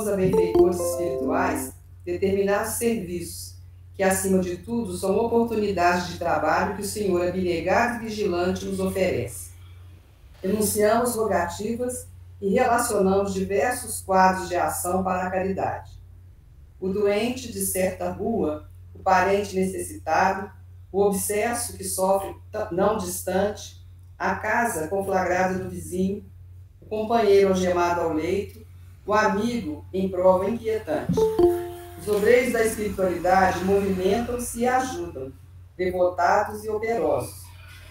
somos a benfeitores espirituais, determinados serviços, que acima de tudo são oportunidades de trabalho que o Senhor abnegado e vigilante nos oferece. Enunciamos rogativas e relacionamos diversos quadros de ação para a caridade. O doente de certa rua, o parente necessitado, o obsesso que sofre não distante, a casa conflagrada do vizinho, o companheiro algemado ao leito, o amigo em prova inquietante. Os obreiros da espiritualidade movimentam-se e ajudam, devotados e operosos.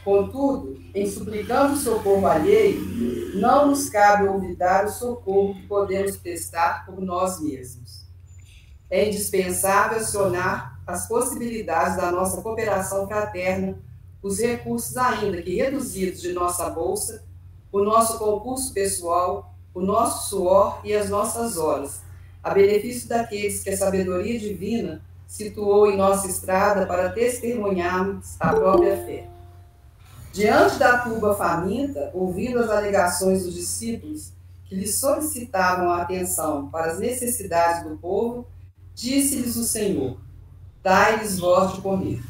Contudo, em suplicando socorro alheio, não nos cabe olvidar o socorro que podemos prestar por nós mesmos. É indispensável acionar as possibilidades da nossa cooperação fraterna, os recursos ainda que reduzidos de nossa bolsa, o nosso concurso pessoal o nosso suor e as nossas horas, a benefício daqueles que a sabedoria divina situou em nossa estrada para testemunharmos a própria fé. Diante da turba faminta, ouvindo as alegações dos discípulos que lhe solicitavam a atenção para as necessidades do povo, disse-lhes o Senhor: Dai-lhes vós de comer.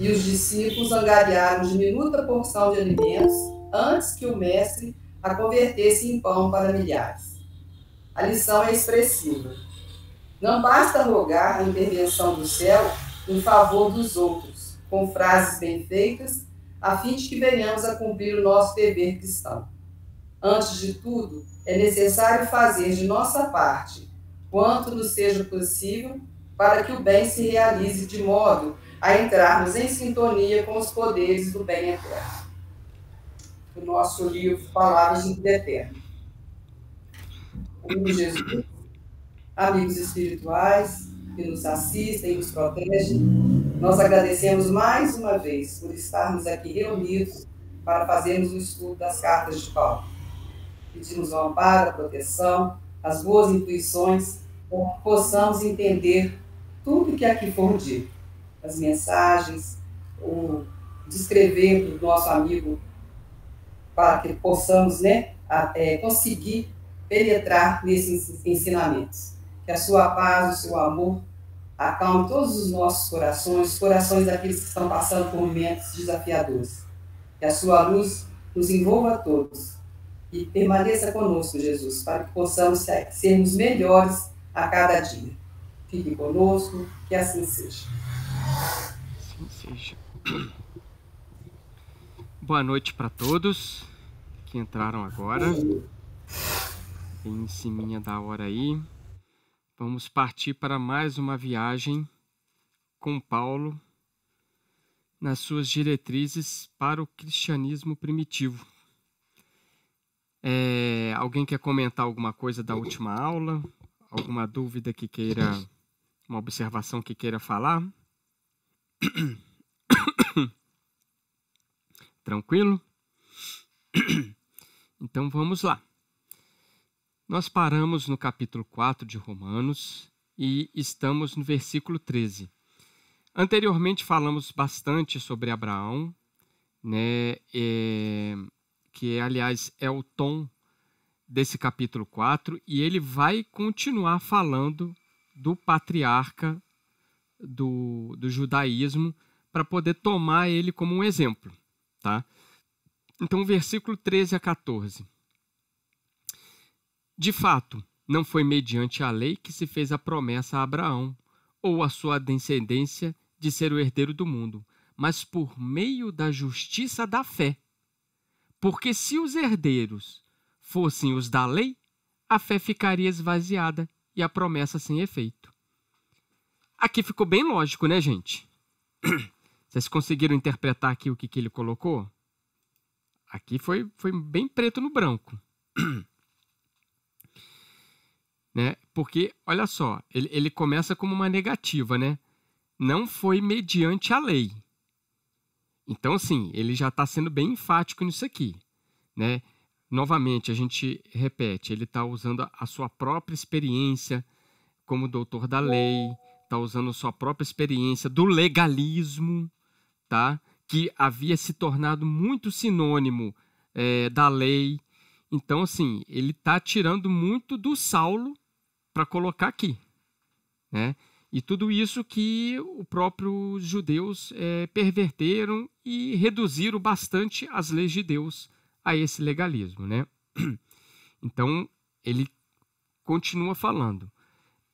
E os discípulos angariaram diminuta porção de alimentos antes que o mestre a converter-se em pão para milhares. A lição é expressiva. Não basta rogar a intervenção do céu em favor dos outros, com frases bem feitas, a fim de que venhamos a cumprir o nosso dever cristão. Antes de tudo, é necessário fazer de nossa parte, quanto nos seja possível, para que o bem se realize de modo a entrarmos em sintonia com os poderes do bem eterno do nosso livro Palavras de Vida Amigo Jesus, amigos espirituais que nos assistem e nos protegem, nós agradecemos mais uma vez por estarmos aqui reunidos para fazermos o estudo das cartas de Paulo. Pedimos o amparo, a proteção, as boas intuições, para que possamos entender tudo que aqui for dito, as mensagens, o descrever do nosso amigo para que possamos né, a, é, conseguir penetrar nesses ensinamentos. Que a sua paz, o seu amor acalme todos os nossos corações, os corações daqueles que estão passando por momentos desafiadores. Que a sua luz nos envolva a todos e permaneça conosco, Jesus, para que possamos sermos melhores a cada dia. Fique conosco, que assim seja. Assim seja boa noite para todos que entraram agora. Bem em cima da hora aí. Vamos partir para mais uma viagem com Paulo nas suas diretrizes para o cristianismo primitivo. É, alguém quer comentar alguma coisa da última aula? Alguma dúvida que queira, uma observação que queira falar? Tranquilo? Então vamos lá. Nós paramos no capítulo 4 de Romanos e estamos no versículo 13. Anteriormente falamos bastante sobre Abraão, né, é, que aliás é o tom desse capítulo 4, e ele vai continuar falando do patriarca do, do judaísmo para poder tomar ele como um exemplo. Tá? Então, versículo 13 a 14. De fato, não foi mediante a lei que se fez a promessa a Abraão, ou a sua descendência, de ser o herdeiro do mundo, mas por meio da justiça da fé. Porque se os herdeiros fossem os da lei, a fé ficaria esvaziada e a promessa sem efeito. Aqui ficou bem lógico, né, gente? Vocês conseguiram interpretar aqui o que, que ele colocou? Aqui foi, foi bem preto no branco. né? Porque, olha só, ele, ele começa como uma negativa, né? Não foi mediante a lei. Então, assim, ele já está sendo bem enfático nisso aqui. Né? Novamente, a gente repete, ele está usando a sua própria experiência como doutor da lei, está usando a sua própria experiência do legalismo, tá? que havia se tornado muito sinônimo é, da lei. Então, assim, ele está tirando muito do Saulo para colocar aqui. Né? E tudo isso que o próprio judeus é, perverteram e reduziram bastante as leis de Deus a esse legalismo. Né? Então, ele continua falando.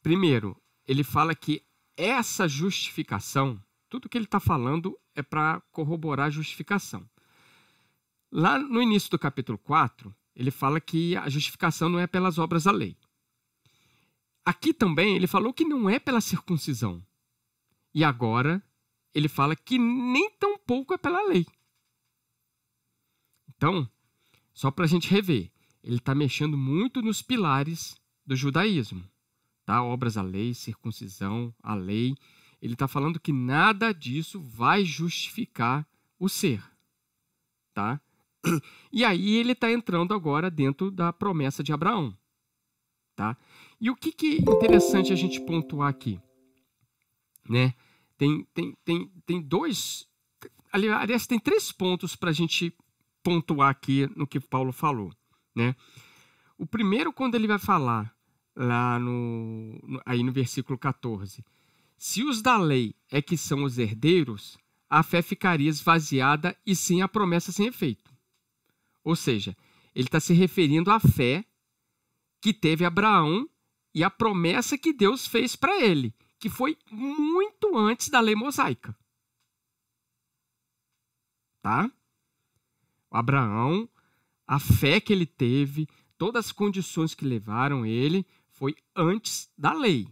Primeiro, ele fala que essa justificação, tudo que ele está falando é para corroborar a justificação. Lá no início do capítulo 4, ele fala que a justificação não é pelas obras da lei. Aqui também ele falou que não é pela circuncisão. E agora ele fala que nem tão pouco é pela lei. Então, só para a gente rever, ele está mexendo muito nos pilares do judaísmo. Tá? Obras da lei, circuncisão, a lei. Ele está falando que nada disso vai justificar o ser. Tá? E aí ele está entrando agora dentro da promessa de Abraão. Tá? E o que, que é interessante a gente pontuar aqui? Né? Tem, tem, tem, tem dois. Aliás, tem três pontos para a gente pontuar aqui no que Paulo falou. Né? O primeiro, quando ele vai falar lá no, aí no versículo 14, se os da lei é que são os herdeiros, a fé ficaria esvaziada e sim a promessa sem efeito. Ou seja, ele está se referindo à fé que teve Abraão e à promessa que Deus fez para ele, que foi muito antes da lei mosaica. Tá? Abraão, a fé que ele teve, todas as condições que levaram ele, foi antes da lei.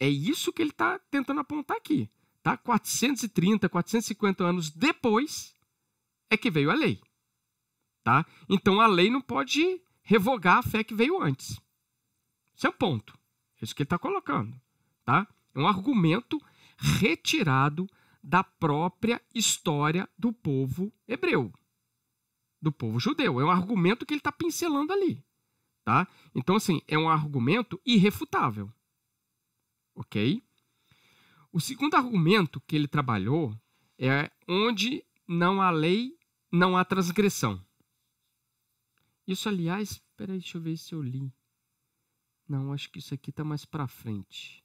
É isso que ele está tentando apontar aqui. Tá? 430, 450 anos depois é que veio a lei. Tá? Então a lei não pode revogar a fé que veio antes. Esse é o ponto. É isso que ele está colocando. Tá? É um argumento retirado da própria história do povo hebreu, do povo judeu. É um argumento que ele está pincelando ali. Tá? Então, assim, é um argumento irrefutável ok? O segundo argumento que ele trabalhou é onde não há lei, não há transgressão. Isso, aliás, peraí, deixa eu ver se eu li. Não, acho que isso aqui está mais para frente.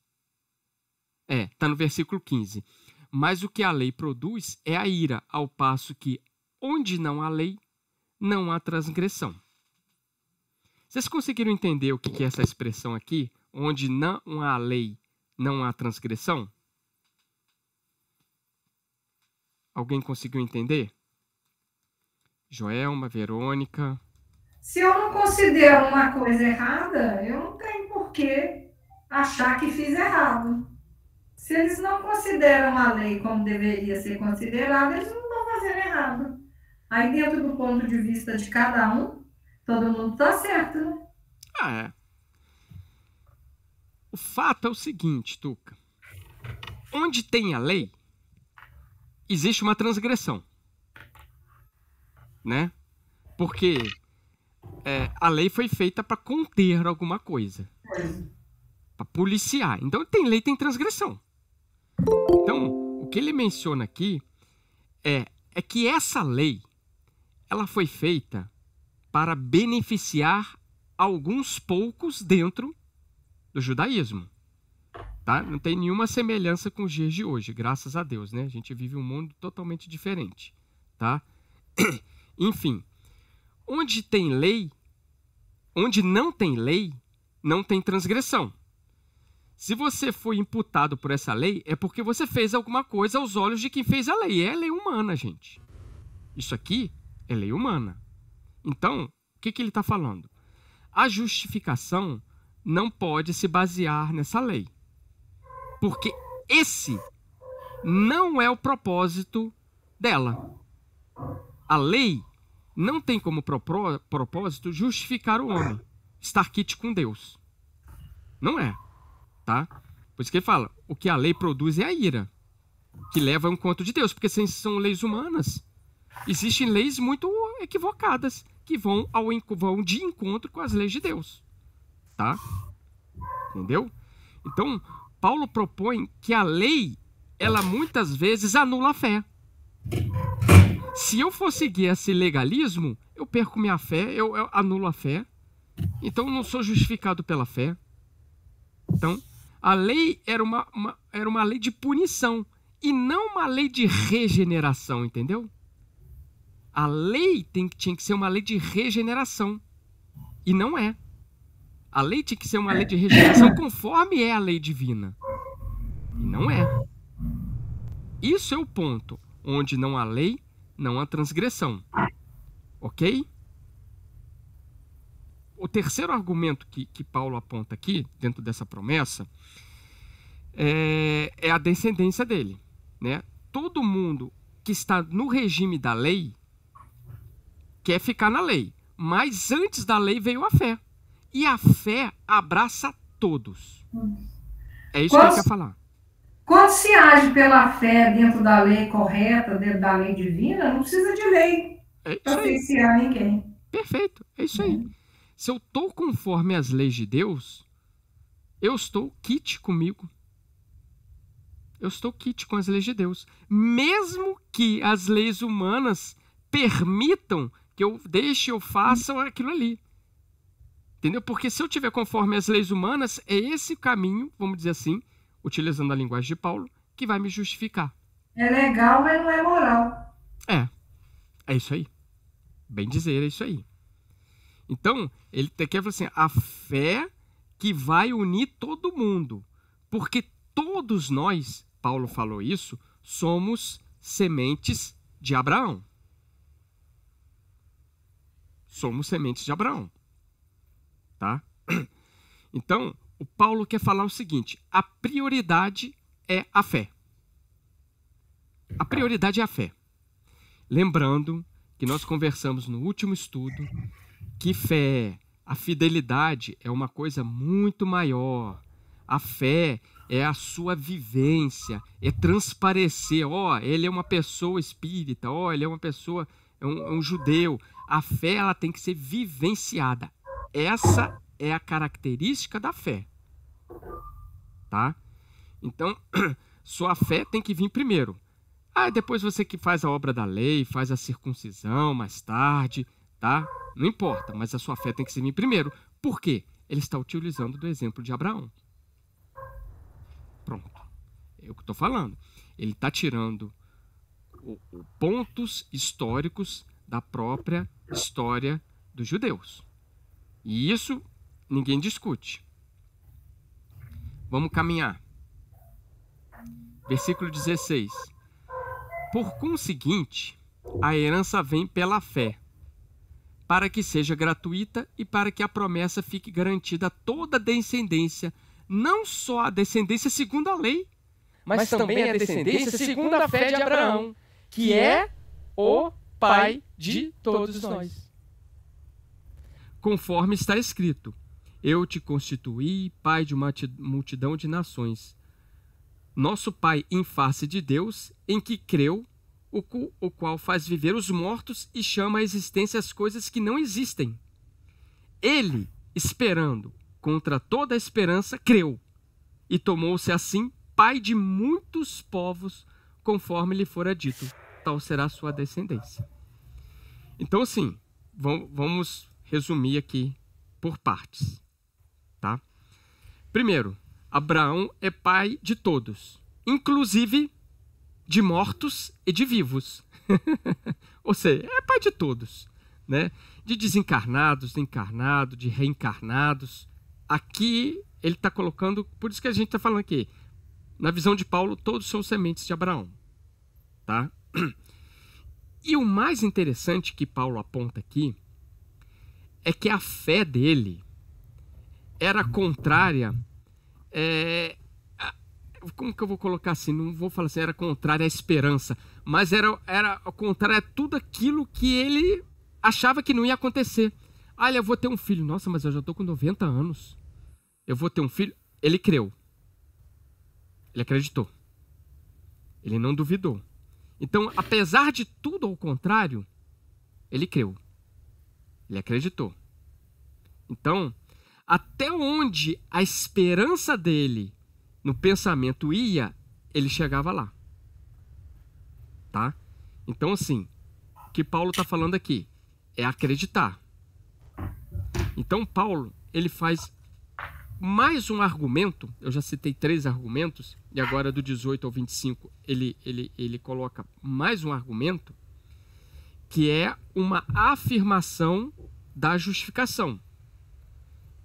É, está no versículo 15. Mas o que a lei produz é a ira, ao passo que onde não há lei, não há transgressão. Vocês conseguiram entender o que é essa expressão aqui? Onde não há lei, não há transgressão? Alguém conseguiu entender? Joelma, Verônica. Se eu não considero uma coisa errada, eu não tenho por que achar que fiz errado. Se eles não consideram a lei como deveria ser considerada, eles não estão fazendo errado. Aí, dentro do ponto de vista de cada um, todo mundo está certo, né? Ah, é. O fato é o seguinte, Tuca. Onde tem a lei, existe uma transgressão. Né? Porque é, a lei foi feita para conter alguma coisa. Para policiar. Então, tem lei, tem transgressão. Então, o que ele menciona aqui é, é que essa lei ela foi feita para beneficiar alguns poucos dentro do judaísmo. Tá? Não tem nenhuma semelhança com os dias de hoje, graças a Deus, né? A gente vive um mundo totalmente diferente, tá? Enfim, onde tem lei, onde não tem lei, não tem transgressão. Se você foi imputado por essa lei, é porque você fez alguma coisa aos olhos de quem fez a lei. É lei humana, gente. Isso aqui é lei humana. Então, o que, que ele está falando? A justificação não pode se basear nessa lei. Porque esse não é o propósito dela. A lei não tem como propósito justificar o homem, estar quente com Deus. Não é, tá? Por isso que ele fala, o que a lei produz é a ira, que leva ao encontro de Deus, porque se são leis humanas, existem leis muito equivocadas que vão, ao, vão de encontro com as leis de Deus tá? Entendeu? Então, Paulo propõe que a lei, ela muitas vezes anula a fé. Se eu for seguir esse legalismo, eu perco minha fé, eu, eu anulo a fé. Então, eu não sou justificado pela fé. Então, a lei era uma, uma, era uma lei de punição e não uma lei de regeneração, entendeu? A lei tem, tinha que ser uma lei de regeneração. E não é. A lei tinha que ser uma é. lei de regeneração conforme é a lei divina. E não é. Isso é o ponto onde não há lei, não há transgressão. Ok? O terceiro argumento que, que Paulo aponta aqui, dentro dessa promessa, é, é a descendência dele. Né? Todo mundo que está no regime da lei quer ficar na lei, mas antes da lei veio a fé. E a fé abraça todos. É isso quando, que eu quero falar. Quando se age pela fé dentro da lei correta, dentro da lei divina, não precisa de lei é para oficiar ninguém. Perfeito, é isso é. aí. Se eu estou conforme as leis de Deus, eu estou kit comigo. Eu estou kit com as leis de Deus. Mesmo que as leis humanas permitam que eu deixe, eu faça aquilo ali. Entendeu? Porque se eu tiver conforme as leis humanas, é esse caminho, vamos dizer assim, utilizando a linguagem de Paulo, que vai me justificar. É legal, mas não é moral. É. É isso aí. Bem dizer, é isso aí. Então, ele quer falar assim: a fé que vai unir todo mundo. Porque todos nós, Paulo falou isso, somos sementes de Abraão. Somos sementes de Abraão. Tá? Então, o Paulo quer falar o seguinte: a prioridade é a fé. A prioridade é a fé. Lembrando que nós conversamos no último estudo que fé, a fidelidade é uma coisa muito maior. A fé é a sua vivência, é transparecer. Ó, oh, ele é uma pessoa espírita, ó, oh, ele é uma pessoa, é um, é um judeu. A fé ela tem que ser vivenciada essa é a característica da fé. Tá? Então, sua fé tem que vir primeiro. Ah, depois você que faz a obra da lei, faz a circuncisão mais tarde, tá? Não importa, mas a sua fé tem que vir primeiro. Por quê? Ele está utilizando do exemplo de Abraão. Pronto. É o que estou falando. Ele está tirando pontos históricos da própria história dos judeus. E isso ninguém discute. Vamos caminhar. Versículo 16. Por conseguinte, a herança vem pela fé, para que seja gratuita e para que a promessa fique garantida a toda a descendência, não só a descendência segundo a lei, mas, mas também a descendência segundo a fé de Abraão, que é, é o pai de todos nós conforme está escrito: Eu te constituí pai de uma multidão de nações. Nosso Pai em face de Deus, em que creu, o qual faz viver os mortos e chama à existência as coisas que não existem. Ele, esperando contra toda a esperança, creu e tomou-se assim pai de muitos povos, conforme lhe fora dito, tal será a sua descendência. Então, sim, vamos resumir aqui por partes. Tá? Primeiro, Abraão é pai de todos, inclusive de mortos e de vivos. Ou seja, é pai de todos, né? De desencarnados, de encarnados, de reencarnados. Aqui ele está colocando, por isso que a gente está falando aqui, na visão de Paulo, todos são sementes de Abraão, tá? E o mais interessante que Paulo aponta aqui é que a fé dele era contrária. É, como que eu vou colocar assim? Não vou falar assim, era contrária à esperança, mas era, era contrária a tudo aquilo que ele achava que não ia acontecer. Ah, eu vou ter um filho. Nossa, mas eu já estou com 90 anos. Eu vou ter um filho. Ele creu. Ele acreditou. Ele não duvidou. Então, apesar de tudo ao contrário, ele creu. Ele acreditou. Então, até onde a esperança dele no pensamento ia, ele chegava lá. Tá? Então, assim, o que Paulo está falando aqui é acreditar. Então, Paulo, ele faz mais um argumento, eu já citei três argumentos, e agora do 18 ao 25 ele, ele, ele coloca mais um argumento, que é uma afirmação da justificação.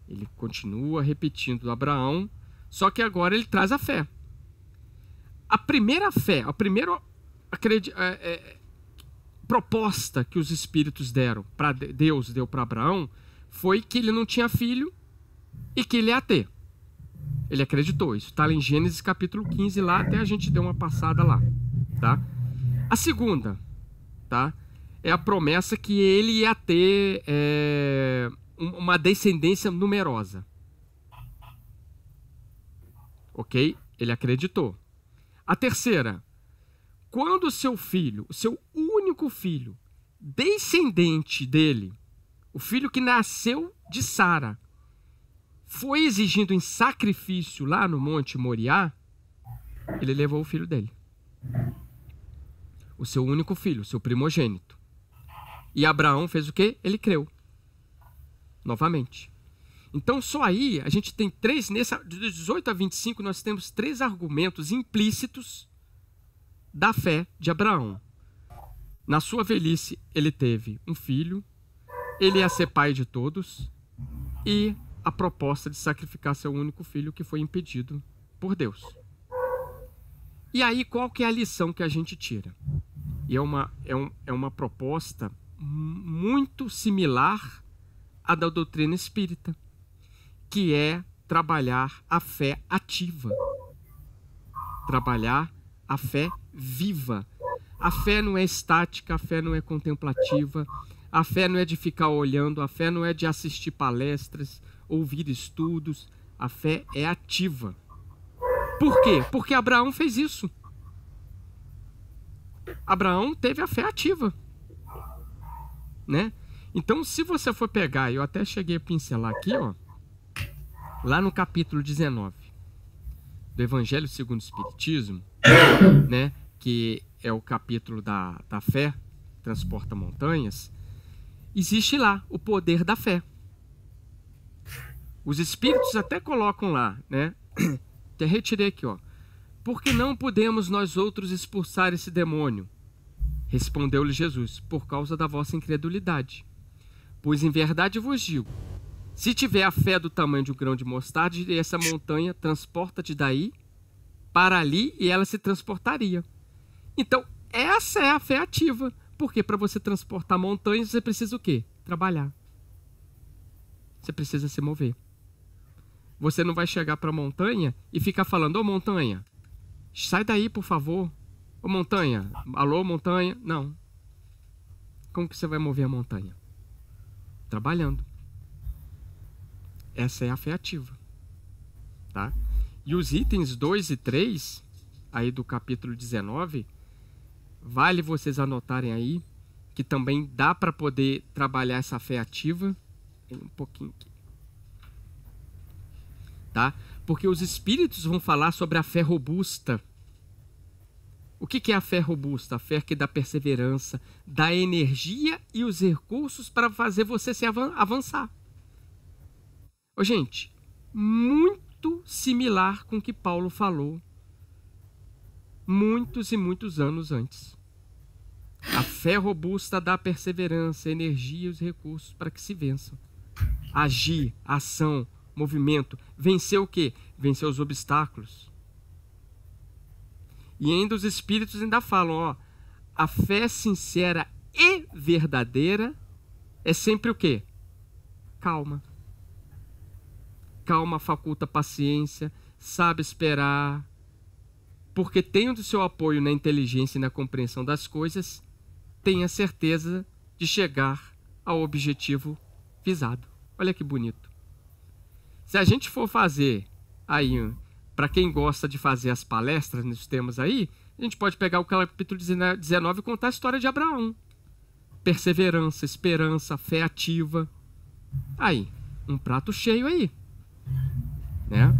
Ele continua repetindo Abraão, só que agora ele traz a fé. A primeira fé, a primeira é, é, proposta que os espíritos deram, para Deus deu para Abraão, foi que ele não tinha filho e que ele ia ter. Ele acreditou. Isso está em Gênesis capítulo 15 lá, até a gente deu uma passada lá, tá? A segunda, tá? é a promessa que ele ia ter é, uma descendência numerosa. Ok? Ele acreditou. A terceira, quando seu filho, o seu único filho, descendente dele, o filho que nasceu de Sara, foi exigindo em sacrifício lá no Monte Moriá, ele levou o filho dele. O seu único filho, o seu primogênito. E Abraão fez o quê? Ele creu. Novamente. Então, só aí a gente tem três, nessa, de 18 a 25, nós temos três argumentos implícitos da fé de Abraão. Na sua velhice, ele teve um filho, ele ia ser pai de todos, e a proposta de sacrificar seu único filho que foi impedido por Deus. E aí, qual que é a lição que a gente tira? E é uma, é um, é uma proposta muito similar à da doutrina espírita, que é trabalhar a fé ativa, trabalhar a fé viva. A fé não é estática, a fé não é contemplativa, a fé não é de ficar olhando, a fé não é de assistir palestras, ouvir estudos, a fé é ativa. Por quê? Porque Abraão fez isso. Abraão teve a fé ativa né? Então, se você for pegar, eu até cheguei a pincelar aqui, ó, lá no capítulo 19 do Evangelho segundo o Espiritismo, né, que é o capítulo da, da fé, transporta montanhas, existe lá o poder da fé. Os espíritos até colocam lá, né? Até retirei aqui, ó. Porque não podemos nós outros expulsar esse demônio, Respondeu-lhe Jesus: Por causa da vossa incredulidade. Pois em verdade vos digo: se tiver a fé do tamanho de um grão de mostarda, diria essa montanha: transporta-te daí para ali e ela se transportaria. Então, essa é a fé ativa. Porque para você transportar montanhas, você precisa o quê? Trabalhar. Você precisa se mover. Você não vai chegar para a montanha e ficar falando: Ô oh, montanha, sai daí, por favor. Ô montanha, alô montanha? Não. Como que você vai mover a montanha? Trabalhando. Essa é a fé ativa. Tá? E os itens 2 e 3, aí do capítulo 19, vale vocês anotarem aí, que também dá para poder trabalhar essa fé ativa. um pouquinho aqui. Tá? Porque os espíritos vão falar sobre a fé robusta o que é a fé robusta? A fé que dá perseverança, dá energia e os recursos para fazer você se avançar. Ô, gente, muito similar com o que Paulo falou muitos e muitos anos antes. A fé robusta dá perseverança, energia e os recursos para que se vençam. Agir, ação, movimento, vencer o quê? Vencer os obstáculos, e ainda os espíritos ainda falam, ó, a fé sincera e verdadeira é sempre o quê? Calma. Calma faculta paciência, sabe esperar, porque tendo seu apoio na inteligência e na compreensão das coisas, tem a certeza de chegar ao objetivo visado. Olha que bonito. Se a gente for fazer aí para quem gosta de fazer as palestras nos temas aí, a gente pode pegar o capítulo 19 e contar a história de Abraão. Perseverança, esperança, fé ativa. Aí, um prato cheio aí. Né?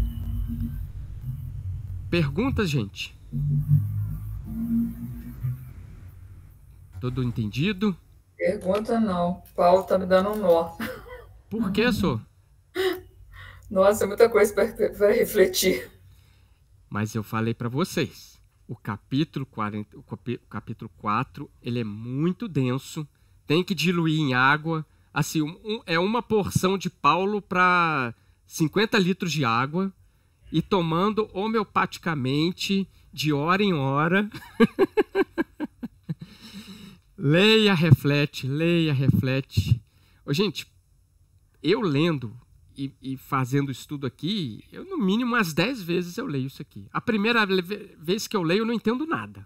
Perguntas, gente? Todo entendido? Pergunta não. Paulo tá me dando um nó. Por que, senhor? Nossa, muita coisa para refletir. Mas eu falei para vocês, o capítulo 40, o capítulo 4, ele é muito denso, tem que diluir em água, assim, um, é uma porção de Paulo para 50 litros de água e tomando homeopaticamente de hora em hora. leia, reflete, leia, reflete. Ô, gente, eu lendo e, e, fazendo estudo aqui, eu no mínimo umas 10 vezes eu leio isso aqui. A primeira vez que eu leio, eu não entendo nada.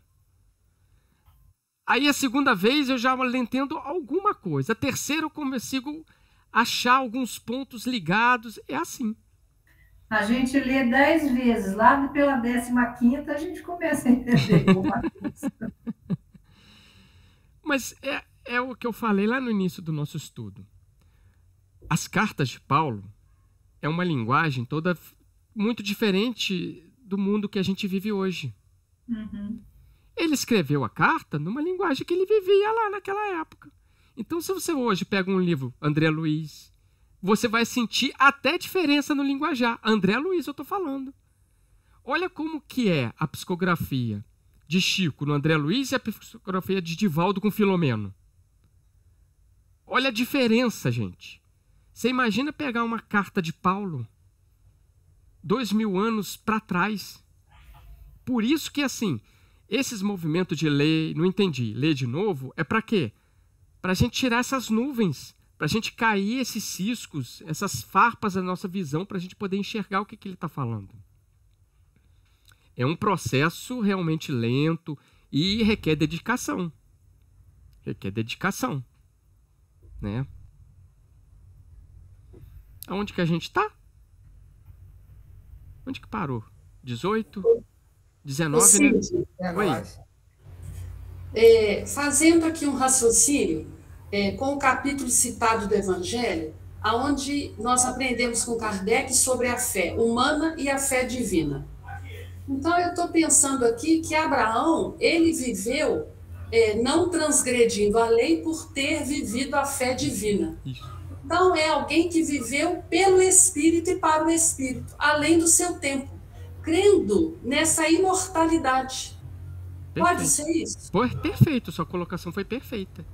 Aí a segunda vez eu já entendo alguma coisa. A terceira eu consigo achar alguns pontos ligados. É assim. A gente lê dez vezes, lá pela décima quinta a gente começa a entender alguma coisa. Mas é, é o que eu falei lá no início do nosso estudo. As cartas de Paulo, é uma linguagem toda muito diferente do mundo que a gente vive hoje. Uhum. Ele escreveu a carta numa linguagem que ele vivia lá naquela época. Então, se você hoje pega um livro, André Luiz, você vai sentir até diferença no linguajar. André Luiz, eu estou falando. Olha como que é a psicografia de Chico no André Luiz e a psicografia de Divaldo com Filomeno. Olha a diferença, gente. Você imagina pegar uma carta de Paulo dois mil anos para trás. Por isso que, assim, esses movimentos de ler, não entendi, ler de novo, é para quê? Para a gente tirar essas nuvens, para a gente cair esses ciscos, essas farpas da nossa visão, para a gente poder enxergar o que, que ele está falando. É um processo realmente lento e requer dedicação. Requer dedicação. Né? Aonde que a gente está? Onde que parou? 18? 19, Cid, né? É, é, fazendo aqui um raciocínio é, com o capítulo citado do Evangelho, aonde nós aprendemos com Kardec sobre a fé humana e a fé divina. Então, eu estou pensando aqui que Abraão, ele viveu é, não transgredindo a lei por ter vivido a fé divina. Isso. Então, é alguém que viveu pelo Espírito e para o Espírito, além do seu tempo, crendo nessa imortalidade. Perfeito. Pode ser isso? Foi perfeito, sua colocação foi perfeita.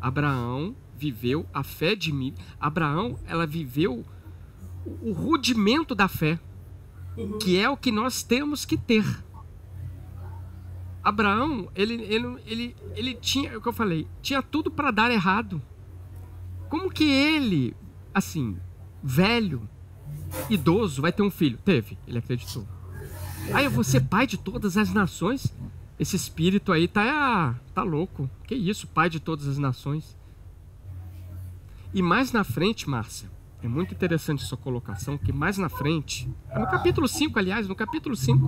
Abraão viveu a fé de mim. Abraão, ela viveu o rudimento da fé, uhum. que é o que nós temos que ter. Abraão, ele, ele, ele, ele tinha, é o que eu falei, tinha tudo para dar errado. Como que ele, assim, velho, idoso, vai ter um filho? Teve, ele acreditou. Aí eu vou ser pai de todas as nações? Esse espírito aí tá, tá louco. Que isso, pai de todas as nações. E mais na frente, Márcia, é muito interessante sua colocação, que mais na frente, é no capítulo 5, aliás, no capítulo 5,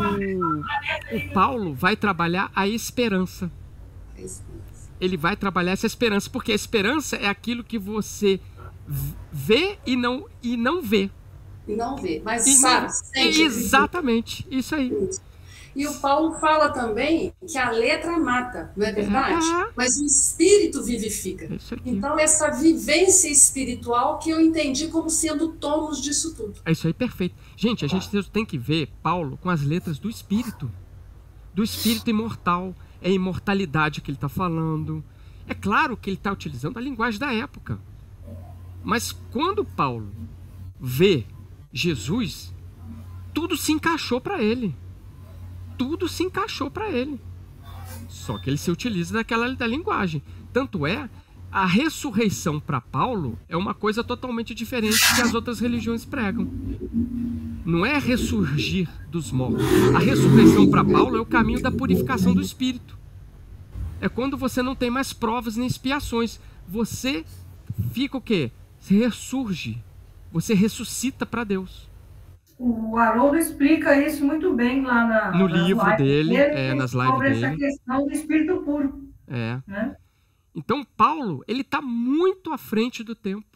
o, o Paulo vai trabalhar a esperança ele vai trabalhar essa esperança, porque a esperança é aquilo que você vê e não, e não vê. E não vê, mas e sabe, não, sente. Exatamente, isso aí. E o Paulo fala também que a letra mata, não é, é. verdade? Ah. Mas o espírito vivifica. É então, essa vivência espiritual que eu entendi como sendo tomos disso tudo. É isso aí, perfeito. Gente, a tá. gente tem que ver Paulo com as letras do espírito do espírito imortal, é a imortalidade que ele está falando. É claro que ele está utilizando a linguagem da época. Mas quando Paulo vê Jesus, tudo se encaixou para ele. Tudo se encaixou para ele. Só que ele se utiliza daquela da linguagem. Tanto é, a ressurreição para Paulo é uma coisa totalmente diferente que as outras religiões pregam não é ressurgir dos mortos. A ressurreição para Paulo é o caminho da purificação do espírito. É quando você não tem mais provas nem expiações. Você fica o quê? Você ressurge. Você ressuscita para Deus. O Haroldo explica isso muito bem lá na, no livro dele, dele é, né? nas lives sobre dele. essa questão do espírito puro. É. Né? Então Paulo ele está muito à frente do tempo.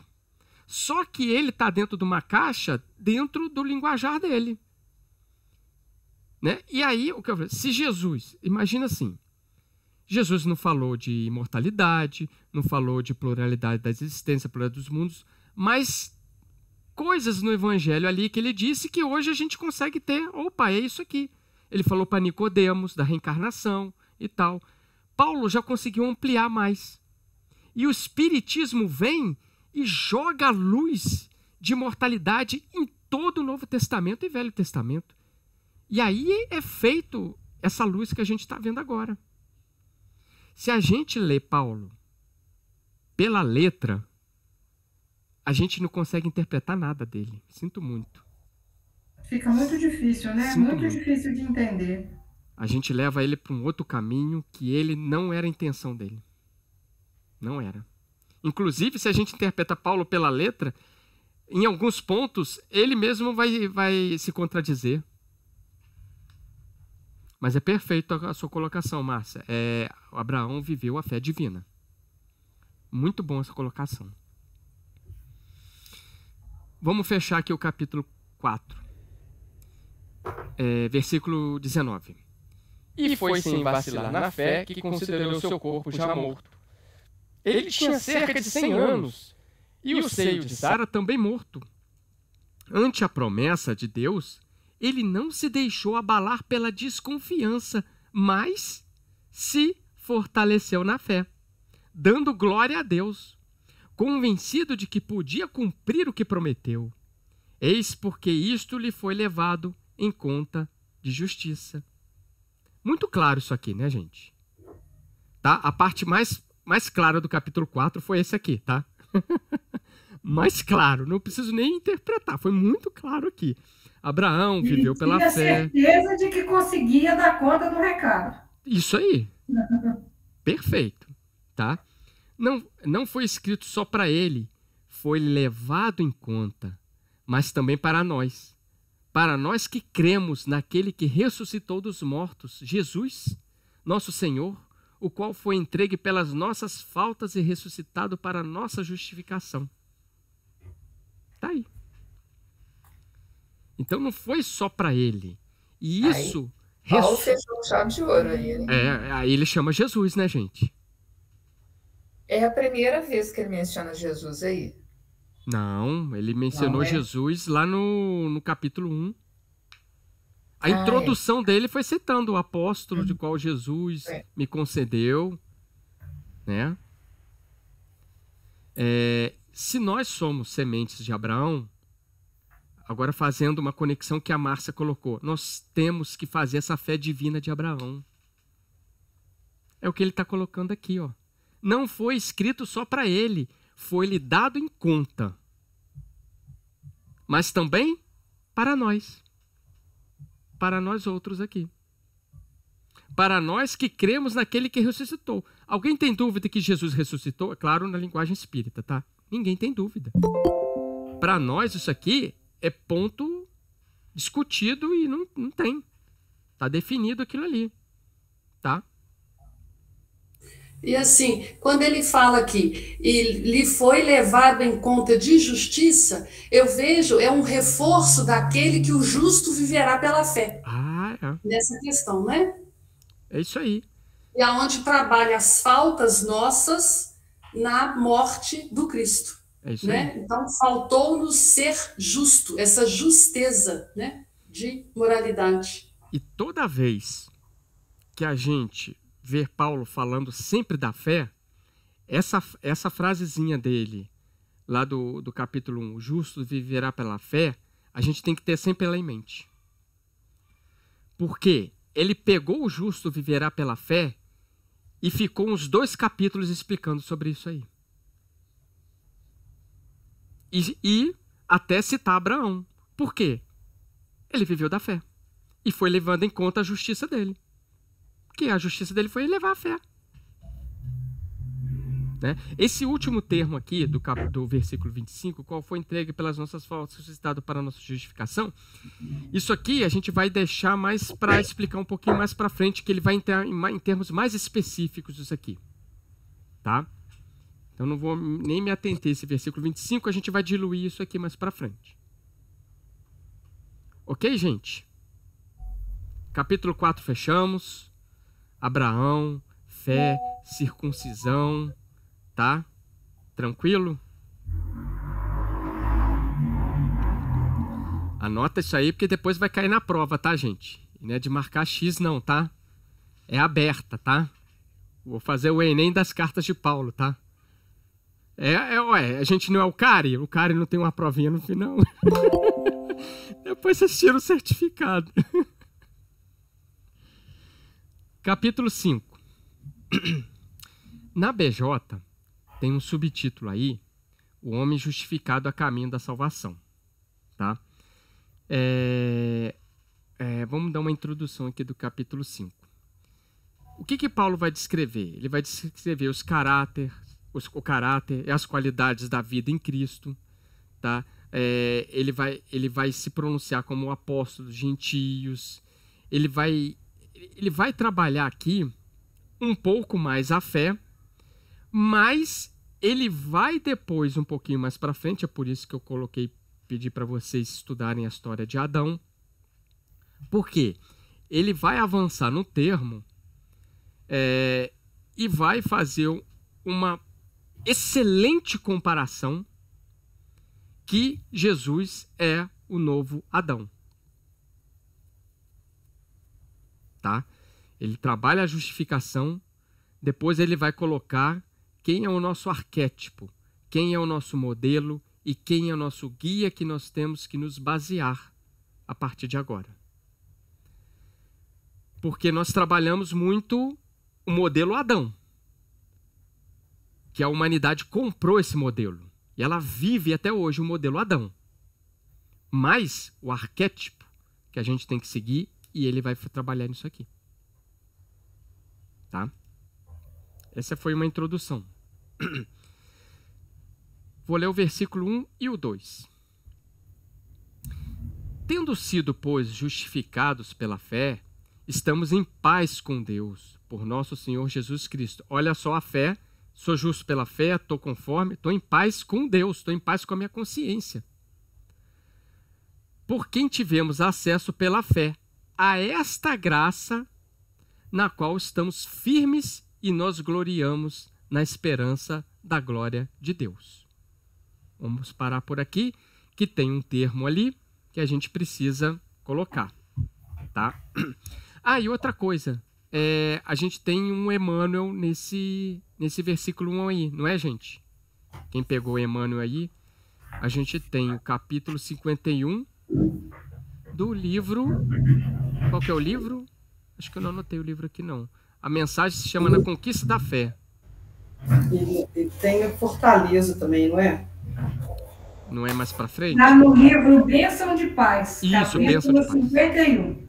Só que ele está dentro de uma caixa, dentro do linguajar dele. Né? E aí, o que eu falei? Se Jesus, imagina assim, Jesus não falou de imortalidade, não falou de pluralidade da existência, pluralidade dos mundos, mas coisas no evangelho ali que ele disse que hoje a gente consegue ter. Opa, é isso aqui. Ele falou para Nicodemos da reencarnação e tal. Paulo já conseguiu ampliar mais. E o espiritismo vem e joga a luz de mortalidade em todo o Novo Testamento e Velho Testamento. E aí é feito essa luz que a gente está vendo agora. Se a gente lê Paulo pela letra, a gente não consegue interpretar nada dele. Sinto muito. Fica muito difícil, né? Sinto muito, muito difícil de entender. A gente leva ele para um outro caminho que ele não era a intenção dele. Não era. Inclusive, se a gente interpreta Paulo pela letra, em alguns pontos ele mesmo vai, vai se contradizer. Mas é perfeito a sua colocação, Márcia. É, Abraão viveu a fé divina. Muito bom essa colocação. Vamos fechar aqui o capítulo 4, é, versículo 19. E foi sem vacilar na fé que considerou seu corpo já morto ele tinha cerca de 100 anos, e o seio de Sara também morto. Ante a promessa de Deus, ele não se deixou abalar pela desconfiança, mas se fortaleceu na fé, dando glória a Deus, convencido de que podia cumprir o que prometeu. Eis porque isto lhe foi levado em conta de justiça. Muito claro isso aqui, né, gente? Tá? A parte mais mais claro do capítulo 4 foi esse aqui, tá? mais claro, não preciso nem interpretar, foi muito claro aqui. Abraão viveu e pela tinha fé. certeza de que conseguia dar conta do recado. Isso aí. Perfeito, tá? Não, não foi escrito só para ele, foi levado em conta, mas também para nós. Para nós que cremos naquele que ressuscitou dos mortos, Jesus, nosso Senhor, o qual foi entregue pelas nossas faltas e ressuscitado para a nossa justificação. Está aí. Então não foi só para ele. E isso. Aí, Paulo ressu... chave de ouro aí. Né? É, aí ele chama Jesus, né, gente? É a primeira vez que ele menciona Jesus aí. Não, ele mencionou não, é? Jesus lá no, no capítulo 1. A introdução é. dele foi citando o apóstolo de hum. qual Jesus é. me concedeu, né? É, se nós somos sementes de Abraão, agora fazendo uma conexão que a Márcia colocou, nós temos que fazer essa fé divina de Abraão. É o que ele está colocando aqui, ó. Não foi escrito só para ele, foi lhe dado em conta, mas também para nós para nós outros aqui. Para nós que cremos naquele que ressuscitou. Alguém tem dúvida que Jesus ressuscitou? É claro, na linguagem espírita, tá? Ninguém tem dúvida. Para nós, isso aqui é ponto discutido e não, não tem. Está definido aquilo ali. Tá? E assim, quando ele fala aqui, e lhe foi levado em conta de justiça, eu vejo, é um reforço daquele que o justo viverá pela fé. Ah, é. Nessa questão, né? É isso aí. E aonde trabalha as faltas nossas na morte do Cristo. É isso né? Aí. Então, faltou-nos ser justo, essa justeza né? de moralidade. E toda vez que a gente ver Paulo falando sempre da fé, essa, essa frasezinha dele, lá do, do capítulo 1, o justo viverá pela fé, a gente tem que ter sempre ela em mente. Porque ele pegou o justo viverá pela fé e ficou uns dois capítulos explicando sobre isso aí. E, e até citar Abraão. Por quê? Ele viveu da fé. E foi levando em conta a justiça dele que a justiça dele foi levar a fé. Né? Esse último termo aqui do, cap... do versículo 25, qual foi entregue pelas nossas faltas, suscitado para a nossa justificação, isso aqui a gente vai deixar mais para explicar um pouquinho mais para frente, que ele vai entrar em, termos mais específicos isso aqui. Tá? Então não vou nem me atentar a esse versículo 25, a gente vai diluir isso aqui mais para frente. Ok, gente? Capítulo 4 fechamos. Abraão, fé, circuncisão, tá? Tranquilo? Anota isso aí, porque depois vai cair na prova, tá, gente? não é de marcar X, não, tá? É aberta, tá? Vou fazer o Enem das cartas de Paulo, tá? É, é ué, a gente não é o CARI? O CARI não tem uma provinha no final. depois vocês tiram o certificado. Capítulo 5. Na BJ tem um subtítulo aí, o homem justificado a caminho da salvação, tá? É, é, vamos dar uma introdução aqui do capítulo 5. O que que Paulo vai descrever? Ele vai descrever os caráter, os, o caráter e as qualidades da vida em Cristo, tá? É, ele, vai, ele vai se pronunciar como o apóstolo dos gentios, ele vai ele vai trabalhar aqui um pouco mais a fé, mas ele vai depois um pouquinho mais para frente, é por isso que eu coloquei pedi para vocês estudarem a história de Adão. Por quê? Ele vai avançar no termo é, e vai fazer uma excelente comparação que Jesus é o novo Adão. tá? Ele trabalha a justificação, depois ele vai colocar quem é o nosso arquétipo, quem é o nosso modelo e quem é o nosso guia que nós temos que nos basear a partir de agora. Porque nós trabalhamos muito o modelo Adão, que a humanidade comprou esse modelo e ela vive até hoje o modelo Adão. Mas o arquétipo que a gente tem que seguir e ele vai trabalhar nisso aqui. Tá? Essa foi uma introdução. Vou ler o versículo 1 e o 2. Tendo sido, pois, justificados pela fé, estamos em paz com Deus, por nosso Senhor Jesus Cristo. Olha só a fé, sou justo pela fé, estou conforme, estou em paz com Deus, estou em paz com a minha consciência. Por quem tivemos acesso pela fé a esta graça na qual estamos firmes e nos gloriamos na esperança da glória de Deus. Vamos parar por aqui, que tem um termo ali que a gente precisa colocar, tá? Ah, e outra coisa, é, a gente tem um Emmanuel nesse, nesse versículo 1 aí, não é, gente? Quem pegou o Emmanuel aí, a gente tem o capítulo 51, do livro. Qual que é o livro? Acho que eu não anotei o livro aqui, não. A mensagem se chama Na Conquista da Fé. E, e tem a Fortaleza também, não é? Não é mais para frente? Está no livro Bênção de Paz. Isso, Bênção de 51. Paz.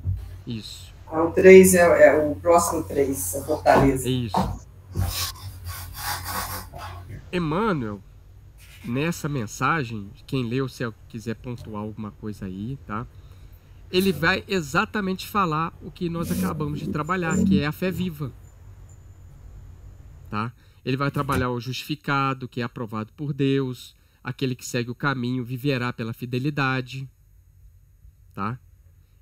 Isso. Ah, o 3 é, é, o próximo 3, a Fortaleza. Isso. Emmanuel, nessa mensagem, quem leu, se quiser pontuar alguma coisa aí, tá? ele vai exatamente falar o que nós acabamos de trabalhar, que é a fé viva. Tá? Ele vai trabalhar o justificado, que é aprovado por Deus, aquele que segue o caminho viverá pela fidelidade. Tá?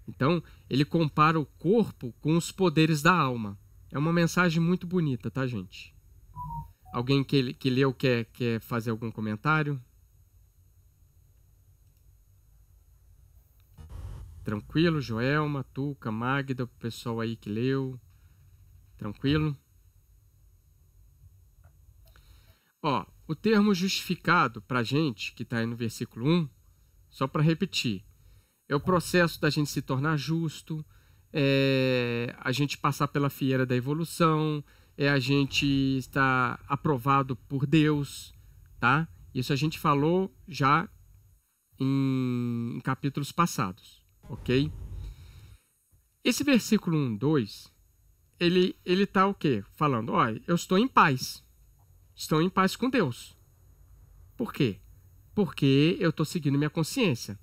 Então, ele compara o corpo com os poderes da alma. É uma mensagem muito bonita, tá, gente? Alguém que, que leu quer, quer fazer algum comentário? Tranquilo, Joelma, Tuca, Magda, o pessoal aí que leu. Tranquilo? Ó, o termo justificado para a gente, que está aí no versículo 1, só para repetir, é o processo da gente se tornar justo, é a gente passar pela fieira da evolução, é a gente estar aprovado por Deus, tá? Isso a gente falou já em, em capítulos passados ok? Esse versículo 1, 2, ele, ele tá o quê? Falando, Olha, eu estou em paz. Estou em paz com Deus. Por quê? Porque eu estou seguindo minha consciência.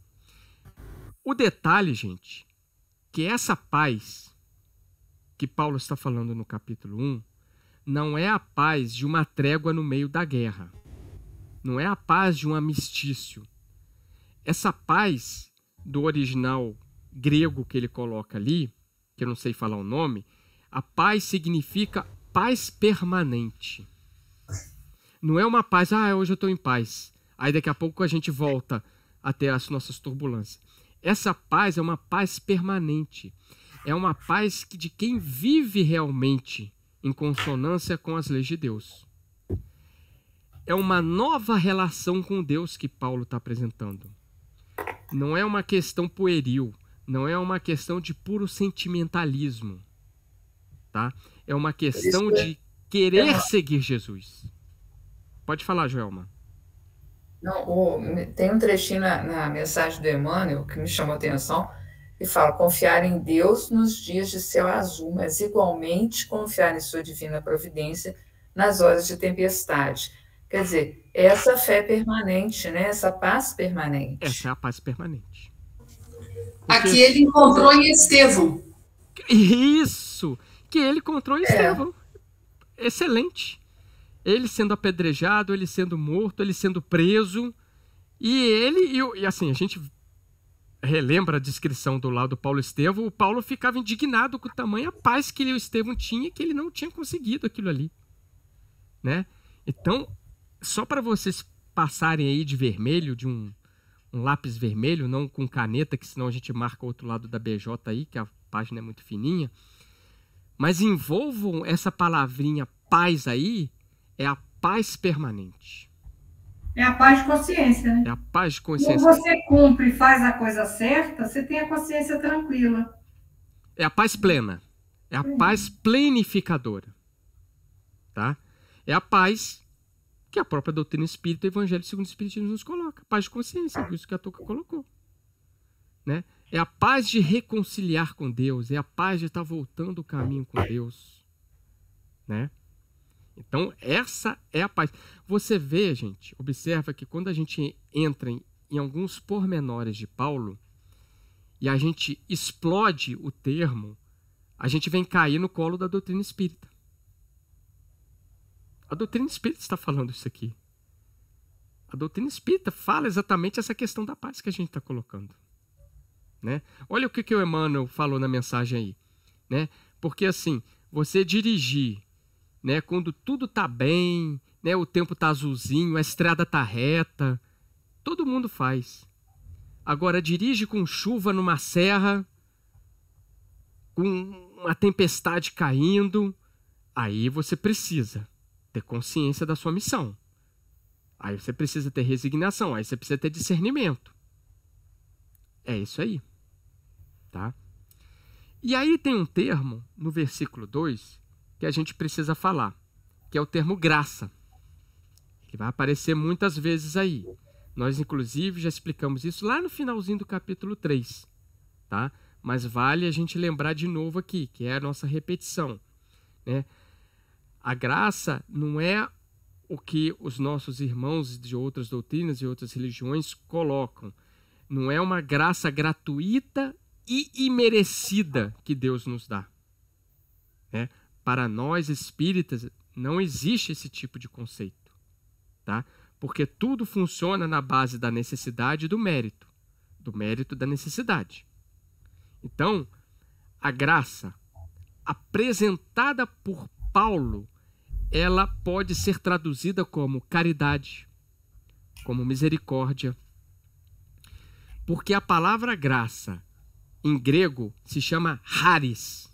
O detalhe, gente, que essa paz que Paulo está falando no capítulo 1 não é a paz de uma trégua no meio da guerra. Não é a paz de um amistício. Essa paz do original grego que ele coloca ali, que eu não sei falar o nome, a paz significa paz permanente. Não é uma paz, ah, hoje eu estou em paz. Aí daqui a pouco a gente volta até as nossas turbulências. Essa paz é uma paz permanente. É uma paz de quem vive realmente em consonância com as leis de Deus. É uma nova relação com Deus que Paulo está apresentando. Não é uma questão pueril, não é uma questão de puro sentimentalismo, tá? É uma questão é de querer é. seguir Jesus. Pode falar, Joelma. Não, o, tem um trechinho na, na, mensagem do Emmanuel que me chamou a atenção e fala: confiar em Deus nos dias de céu azul, mas igualmente confiar em Sua divina providência nas horas de tempestade. Quer dizer, essa fé permanente, né? Essa paz permanente. Essa é a paz permanente. Porque... Aqui ele encontrou em Estevão. Isso! Que ele encontrou em é. Estevão. Excelente. Ele sendo apedrejado, ele sendo morto, ele sendo preso. E ele, e, e assim, a gente relembra a descrição do lado do Paulo Estevão, o Paulo ficava indignado com o tamanho a paz que ele, o Estevão tinha, que ele não tinha conseguido aquilo ali, né? Então, só para vocês passarem aí de vermelho, de um, um, lápis vermelho, não com caneta, que senão a gente marca o outro lado da BJ aí, que a página é muito fininha. Mas envolvam essa palavrinha paz aí, é a paz permanente. É a paz de consciência, né? É a paz de consciência. Quando você cumpre e faz a coisa certa, você tem a consciência tranquila. É a paz plena. É a uhum. paz plenificadora. Tá? É a paz que a própria doutrina espírita, o Evangelho segundo o Espiritismo, nos coloca. Paz de consciência, é isso que a Toca colocou. Né? É a paz de reconciliar com Deus, é a paz de estar voltando o caminho com Deus. Né? Então, essa é a paz. Você vê, gente, observa que quando a gente entra em, em alguns pormenores de Paulo e a gente explode o termo, a gente vem cair no colo da doutrina espírita. A doutrina espírita está falando isso aqui. A doutrina espírita fala exatamente essa questão da paz que a gente está colocando. Né? Olha o que, que o Emmanuel falou na mensagem aí. Né? Porque assim, você dirigir né, quando tudo está bem, né, o tempo está azulzinho, a estrada está reta, todo mundo faz. Agora, dirige com chuva numa serra, com uma tempestade caindo, aí você precisa ter consciência da sua missão. Aí você precisa ter resignação, aí você precisa ter discernimento. É isso aí. Tá? E aí tem um termo no versículo 2 que a gente precisa falar, que é o termo graça, que vai aparecer muitas vezes aí. Nós, inclusive, já explicamos isso lá no finalzinho do capítulo 3. Tá? Mas vale a gente lembrar de novo aqui, que é a nossa repetição. Né? A graça não é o que os nossos irmãos de outras doutrinas e outras religiões colocam. Não é uma graça gratuita e imerecida que Deus nos dá. É, para nós espíritas, não existe esse tipo de conceito. Tá? Porque tudo funciona na base da necessidade e do mérito. Do mérito da necessidade. Então, a graça apresentada por Paulo ela pode ser traduzida como caridade, como misericórdia. Porque a palavra graça em grego se chama haris.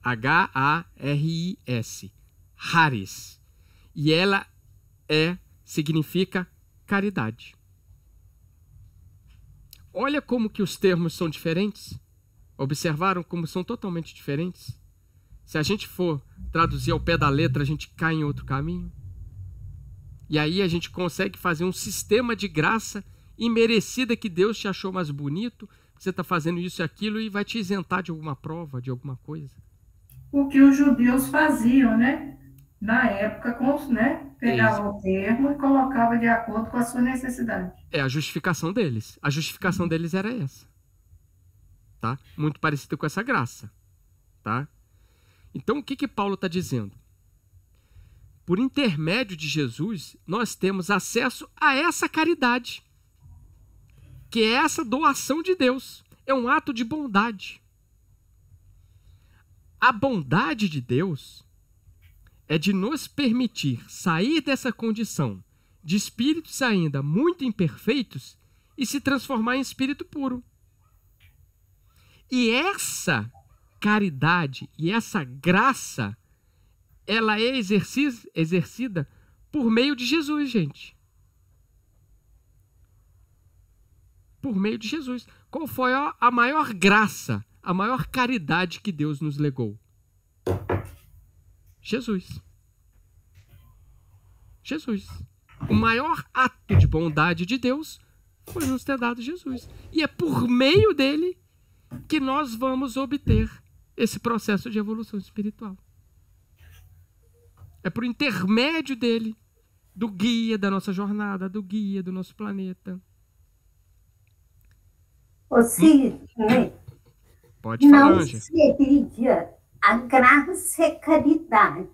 H-A-R-I-S. Haris. E ela é significa caridade. Olha como que os termos são diferentes. Observaram como são totalmente diferentes? Se a gente for traduzir ao pé da letra, a gente cai em outro caminho. E aí a gente consegue fazer um sistema de graça imerecida que Deus te achou mais bonito, que você está fazendo isso e aquilo e vai te isentar de alguma prova, de alguma coisa. O que os judeus faziam, né? Na época, com, né? Pegavam o termo e colocava de acordo com a sua necessidade. É a justificação deles. A justificação deles era essa. Tá? Muito parecida com essa graça. Tá? Então, o que, que Paulo está dizendo? Por intermédio de Jesus, nós temos acesso a essa caridade, que é essa doação de Deus. É um ato de bondade. A bondade de Deus é de nos permitir sair dessa condição de espíritos ainda muito imperfeitos e se transformar em espírito puro. E essa caridade e essa graça, ela é exercida por meio de Jesus, gente. Por meio de Jesus. Qual foi a maior graça, a maior caridade que Deus nos legou? Jesus. Jesus. O maior ato de bondade de Deus foi nos ter dado Jesus. E é por meio dele que nós vamos obter esse processo de evolução espiritual. É por intermédio dele, do guia da nossa jornada, do guia do nosso planeta. Ô, Cid, Pode falar, Não Anja. seria a graça e caridade.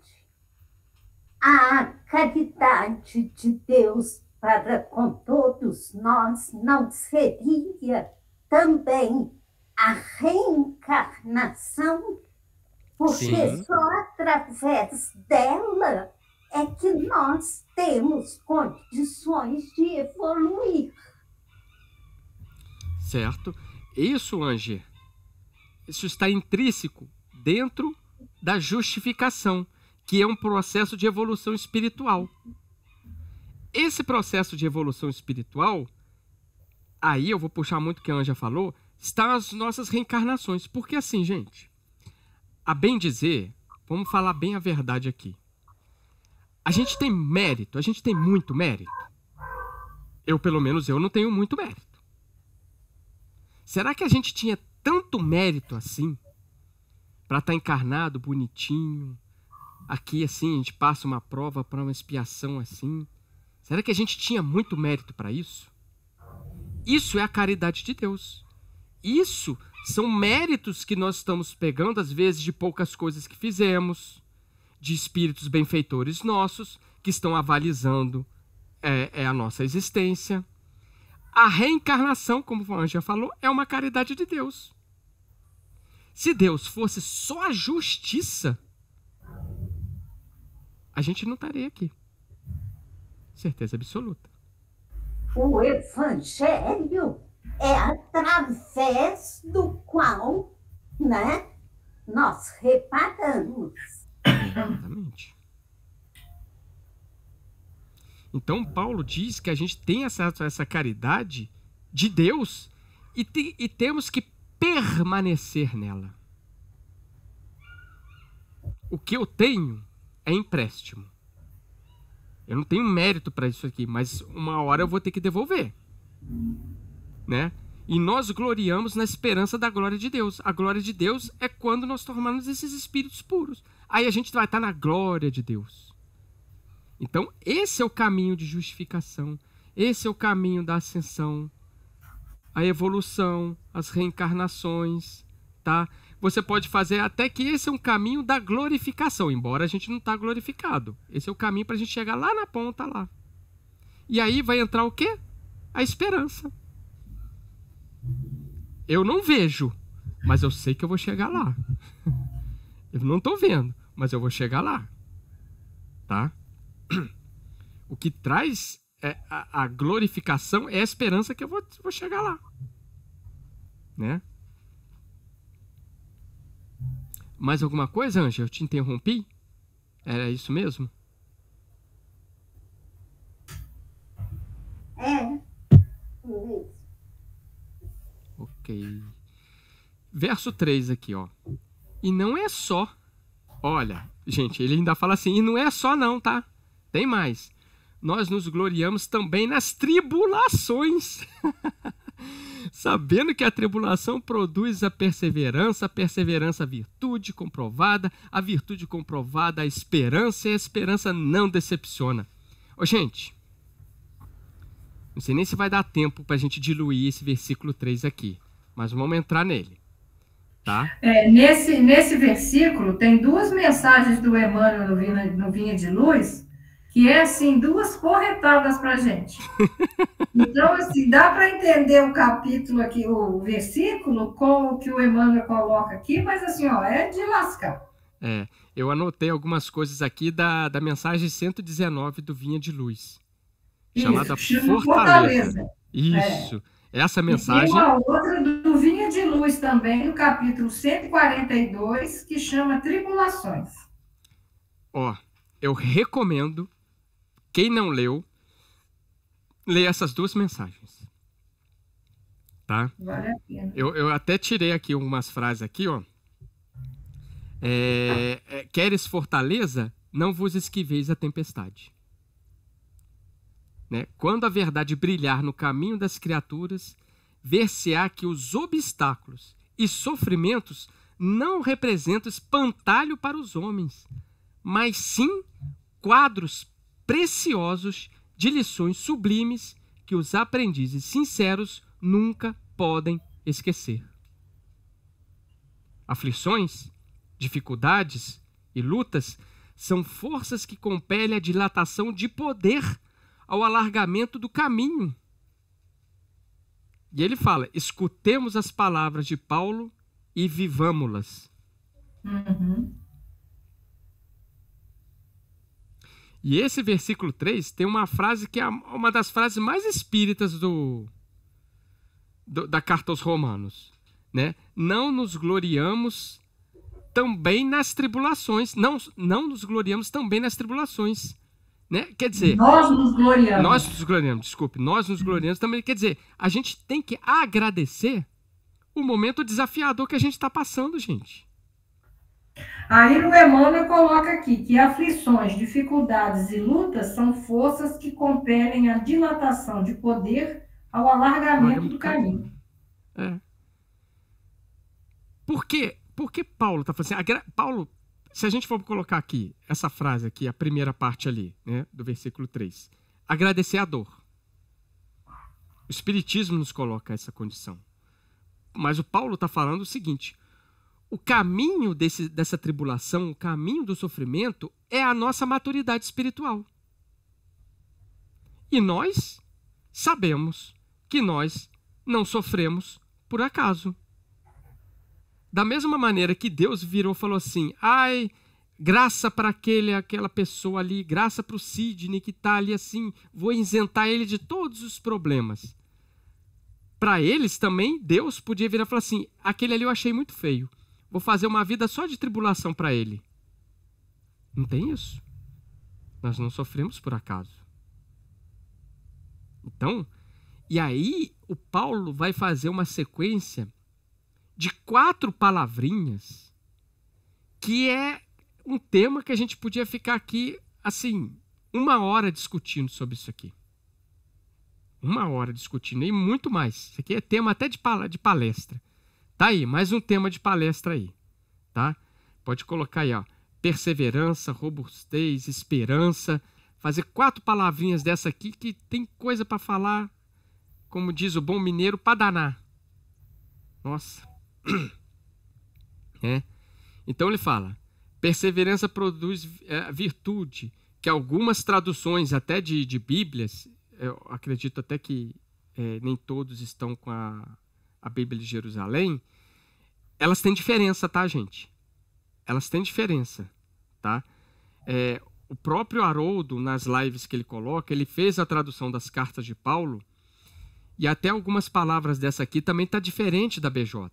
A caridade de Deus para com todos nós não seria também a reencarnação, porque Sim. só através dela é que nós temos condições de evoluir. Certo. Isso, Ange, isso está intrínseco dentro da justificação, que é um processo de evolução espiritual. Esse processo de evolução espiritual, aí eu vou puxar muito o que a Anja falou, estão as nossas reencarnações. Porque assim, gente, a bem dizer, vamos falar bem a verdade aqui. A gente tem mérito, a gente tem muito mérito. Eu, pelo menos, eu não tenho muito mérito. Será que a gente tinha tanto mérito assim? Para estar tá encarnado, bonitinho. Aqui, assim, a gente passa uma prova para uma expiação assim. Será que a gente tinha muito mérito para isso? Isso é a caridade de Deus isso são méritos que nós estamos pegando, às vezes, de poucas coisas que fizemos, de espíritos benfeitores nossos que estão avalizando é, é a nossa existência. A reencarnação, como o já falou, é uma caridade de Deus. Se Deus fosse só a justiça, a gente não estaria aqui. Certeza absoluta. O Evangelho é através do qual né, nós reparamos. Exatamente. Então, Paulo diz que a gente tem essa, essa caridade de Deus e, te, e temos que permanecer nela. O que eu tenho é empréstimo. Eu não tenho mérito para isso aqui, mas uma hora eu vou ter que devolver né? E nós gloriamos na esperança da glória de Deus. A glória de Deus é quando nós tornamos esses espíritos puros. Aí a gente vai estar na glória de Deus. Então, esse é o caminho de justificação. Esse é o caminho da ascensão, a evolução, as reencarnações, tá? Você pode fazer até que esse é um caminho da glorificação, embora a gente não está glorificado. Esse é o caminho para a gente chegar lá na ponta lá. E aí vai entrar o quê? A esperança eu não vejo, mas eu sei que eu vou chegar lá. Eu não estou vendo, mas eu vou chegar lá. Tá? O que traz é a, a, glorificação é a esperança que eu vou, vou chegar lá. Né? Mais alguma coisa, Anja? Eu te interrompi? Era isso mesmo? É. Ok. Verso 3 aqui, ó. E não é só. Olha, gente, ele ainda fala assim, e não é só não, tá? Tem mais. Nós nos gloriamos também nas tribulações. sabendo que a tribulação produz a perseverança, a perseverança a virtude comprovada, a virtude comprovada a esperança, e a esperança não decepciona. Ô, gente, não sei nem se vai dar tempo para a gente diluir esse versículo 3 aqui mas vamos entrar nele. Tá? É, nesse, nesse versículo tem duas mensagens do Emmanuel no Vinha, no Vinha de Luz que é assim duas corretadas para gente. Então assim dá para entender o capítulo aqui, o versículo com o que o Emmanuel coloca aqui, mas assim ó é de lascar. É, eu anotei algumas coisas aqui da, da mensagem 119 do Vinha de Luz, Isso, chamada Fortaleza. Fortaleza. É. Isso. É. Essa mensagem. E tem uma outra do Vinho de Luz também, no capítulo 142, que chama Tribulações. Ó, eu recomendo, quem não leu, ler essas duas mensagens. Tá? Vale a pena. Eu, eu até tirei aqui umas frases aqui, ó. É, é queres fortaleza? Não vos esquiveis a tempestade. Né? Quando a verdade brilhar no caminho das criaturas, ver-se-á que os obstáculos e sofrimentos não representam espantalho para os homens, mas sim quadros preciosos de lições sublimes que os aprendizes sinceros nunca podem esquecer. Aflições, dificuldades e lutas são forças que compelem a dilatação de poder ao alargamento do caminho. E ele fala: escutemos as palavras de Paulo e vivamos-las. Uhum. E esse versículo 3 tem uma frase que é uma das frases mais espíritas do, do, da carta aos Romanos. Né? Não nos gloriamos também nas tribulações. Não, não nos gloriamos também nas tribulações. Né? Quer dizer, nós nos gloriamos. Nós nos gloriamos, desculpe, nós nos gloriamos também. Quer dizer, a gente tem que agradecer o momento desafiador que a gente está passando, gente. Aí o Emmanuel coloca aqui que aflições, dificuldades e lutas são forças que compelem a dilatação de poder ao alargamento, do caminho. É. Por quê? que Paulo está falando assim, Paulo se a gente for colocar aqui essa frase aqui, a primeira parte ali, né, do versículo 3. Agradecer a dor. O Espiritismo nos coloca essa condição. Mas o Paulo está falando o seguinte: o caminho desse, dessa tribulação, o caminho do sofrimento, é a nossa maturidade espiritual. E nós sabemos que nós não sofremos por acaso. Da mesma maneira que Deus virou e falou assim: ai, graça para aquele, aquela pessoa ali, graça para o Sidney que está ali assim, vou isentar ele de todos os problemas. Para eles também, Deus podia virar e falar assim: aquele ali eu achei muito feio, vou fazer uma vida só de tribulação para ele. Não tem isso. Nós não sofremos por acaso. Então, e aí o Paulo vai fazer uma sequência de quatro palavrinhas, que é um tema que a gente podia ficar aqui, assim, uma hora discutindo sobre isso aqui. Uma hora discutindo e muito mais. Isso aqui é tema até de palestra. Tá aí, mais um tema de palestra aí. Tá? Pode colocar aí, ó. Perseverança, robustez, esperança. Fazer quatro palavrinhas dessa aqui que tem coisa para falar, como diz o bom mineiro, para danar. Nossa. É. Então ele fala: perseverança produz é, virtude, que algumas traduções, até de, de Bíblias, eu acredito até que é, nem todos estão com a, a Bíblia de Jerusalém, elas têm diferença, tá, gente? Elas têm diferença, tá? É, o próprio Haroldo, nas lives que ele coloca, ele fez a tradução das cartas de Paulo e até algumas palavras dessa aqui também tá diferente da BJ.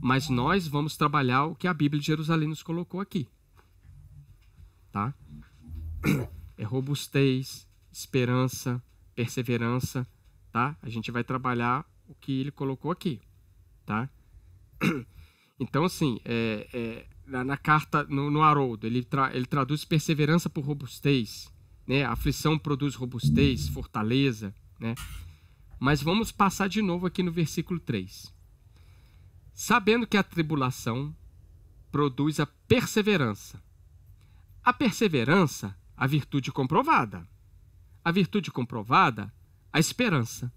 Mas nós vamos trabalhar o que a Bíblia de Jerusalém nos colocou aqui. Tá? É robustez, esperança, perseverança, tá? A gente vai trabalhar o que ele colocou aqui, tá? Então, assim, é, é, na, na, carta, no, no Haroldo, ele, tra, ele traduz perseverança por robustez, né? aflição produz robustez, fortaleza, né? Mas vamos passar de novo aqui no versículo 3 sabendo que a tribulação produz a perseverança. A perseverança, a virtude comprovada. A virtude comprovada, a esperança.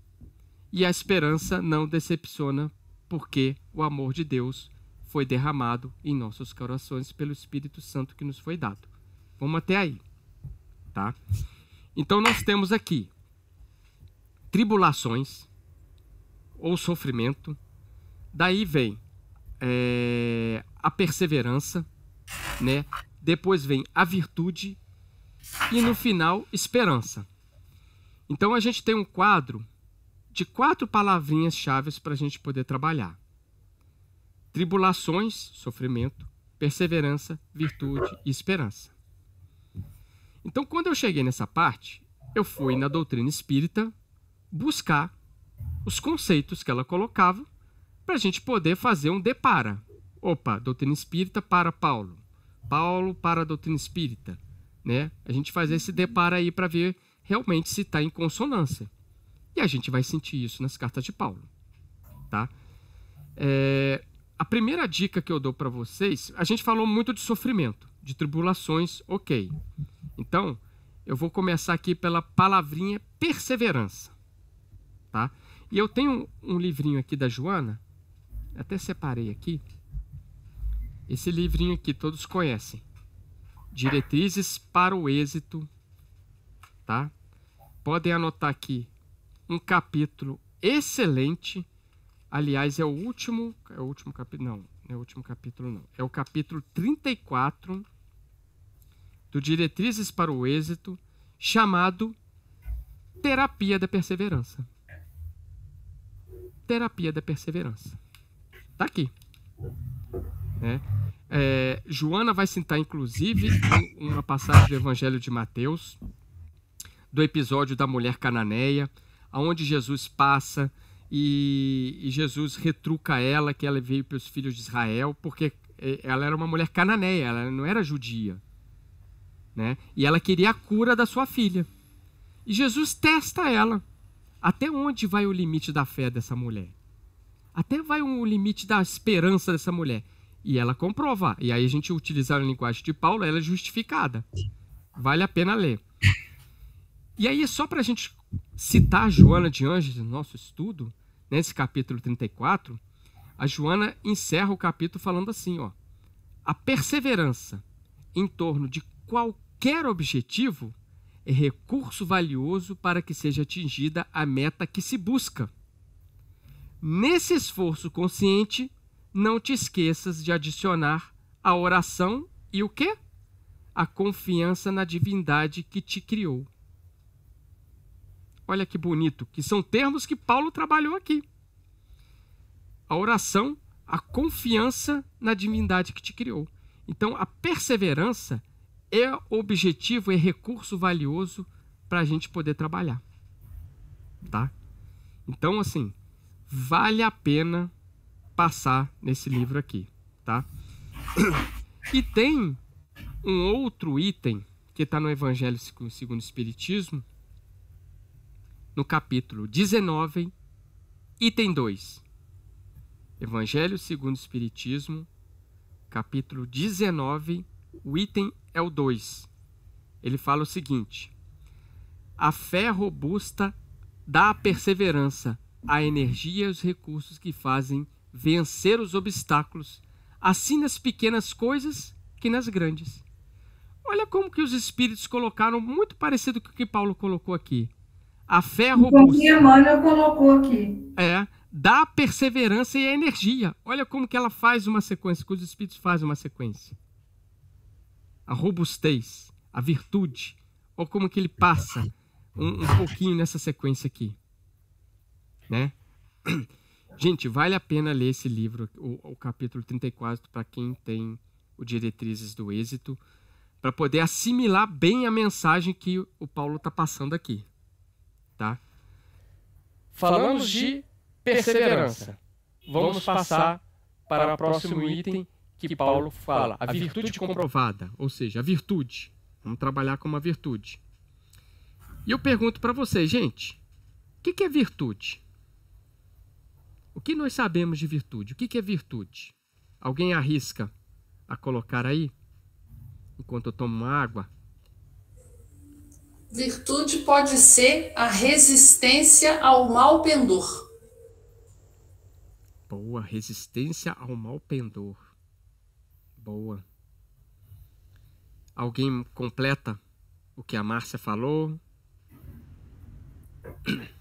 E a esperança não decepciona, porque o amor de Deus foi derramado em nossos corações pelo Espírito Santo que nos foi dado. Vamos até aí, tá? Então nós temos aqui tribulações ou sofrimento Daí vem é, a perseverança, né? Depois vem a virtude e no final esperança. Então a gente tem um quadro de quatro palavrinhas chaves para a gente poder trabalhar: tribulações, sofrimento, perseverança, virtude e esperança. Então, quando eu cheguei nessa parte, eu fui na doutrina espírita buscar os conceitos que ela colocava para a gente poder fazer um depara. Opa, doutrina espírita para Paulo. Paulo para a doutrina espírita. Né? A gente fazer esse depara aí para ver realmente se está em consonância. E a gente vai sentir isso nas cartas de Paulo. Tá? É, a primeira dica que eu dou para vocês, a gente falou muito de sofrimento, de tribulações, ok. Então, eu vou começar aqui pela palavrinha perseverança. Tá? E eu tenho um livrinho aqui da Joana até separei aqui, esse livrinho aqui, todos conhecem. Diretrizes para o êxito, tá? Podem anotar aqui um capítulo excelente. Aliás, é o último, é o último capítulo, não, não é o último capítulo não. É o capítulo 34 do Diretrizes para o Êxito, chamado Terapia da Perseverança. Terapia da Perseverança. Está aqui. Né? É, Joana vai citar, inclusive, uma passagem do Evangelho de Mateus, do episódio da mulher cananeia, aonde Jesus passa e, e, Jesus retruca ela que ela veio pelos filhos de Israel, porque é, ela era uma mulher cananeia, ela não era judia. Né? E ela queria a cura da sua filha. E Jesus testa ela. Até onde vai o limite da fé dessa mulher? Até vai um limite da esperança dessa mulher. E ela comprova. E aí a gente utilizar a linguagem de Paulo, ela é justificada. Vale a pena ler. E aí, só para a gente citar a Joana de Anjos no nosso estudo, nesse capítulo 34, a Joana encerra o capítulo falando assim: ó, a perseverança em torno de qualquer objetivo é recurso valioso para que seja atingida a meta que se busca. Nesse esforço consciente, não te esqueças de adicionar a oração e o quê? A confiança na divindade que te criou. Olha que bonito, que são termos que Paulo trabalhou aqui. A oração, a confiança na divindade que te criou. Então, a perseverança é objetivo, é recurso valioso para a gente poder trabalhar. Tá? Então, assim, vale a pena passar nesse livro aqui, tá? E tem um outro item que está no Evangelho segundo o Espiritismo, no capítulo 19, item 2. Evangelho segundo o Espiritismo, capítulo 19, o item é o 2. Ele fala o seguinte: A fé robusta dá a perseverança, a energia e os recursos que fazem vencer os obstáculos, assim nas pequenas coisas que nas grandes. Olha como que os espíritos colocaram muito parecido com o que Paulo colocou aqui. A fé é então, robusta. Que Emmanuel colocou aqui. É, dá perseverança e energia. Olha como que ela faz uma sequência, que os espíritos fazem uma sequência. A robustez, a virtude. Olha como que ele passa um, um pouquinho nessa sequência aqui. Né? Gente, vale a pena ler esse livro, o, o capítulo 34, para quem tem o Diretrizes do Êxito, para poder assimilar bem a mensagem que o Paulo está passando aqui. Tá? Falamos de perseverança. Vamos passar para o próximo item que Paulo fala, a virtude comprovada, ou seja, a virtude. Vamos trabalhar com uma virtude. E eu pergunto para vocês, gente, o que, que é virtude? O que nós sabemos de virtude? O que é virtude? Alguém arrisca a colocar aí? Enquanto eu tomo uma água. Virtude pode ser a resistência ao mal pendor. Boa, resistência ao mal pendor. Boa. Alguém completa o que a Márcia falou?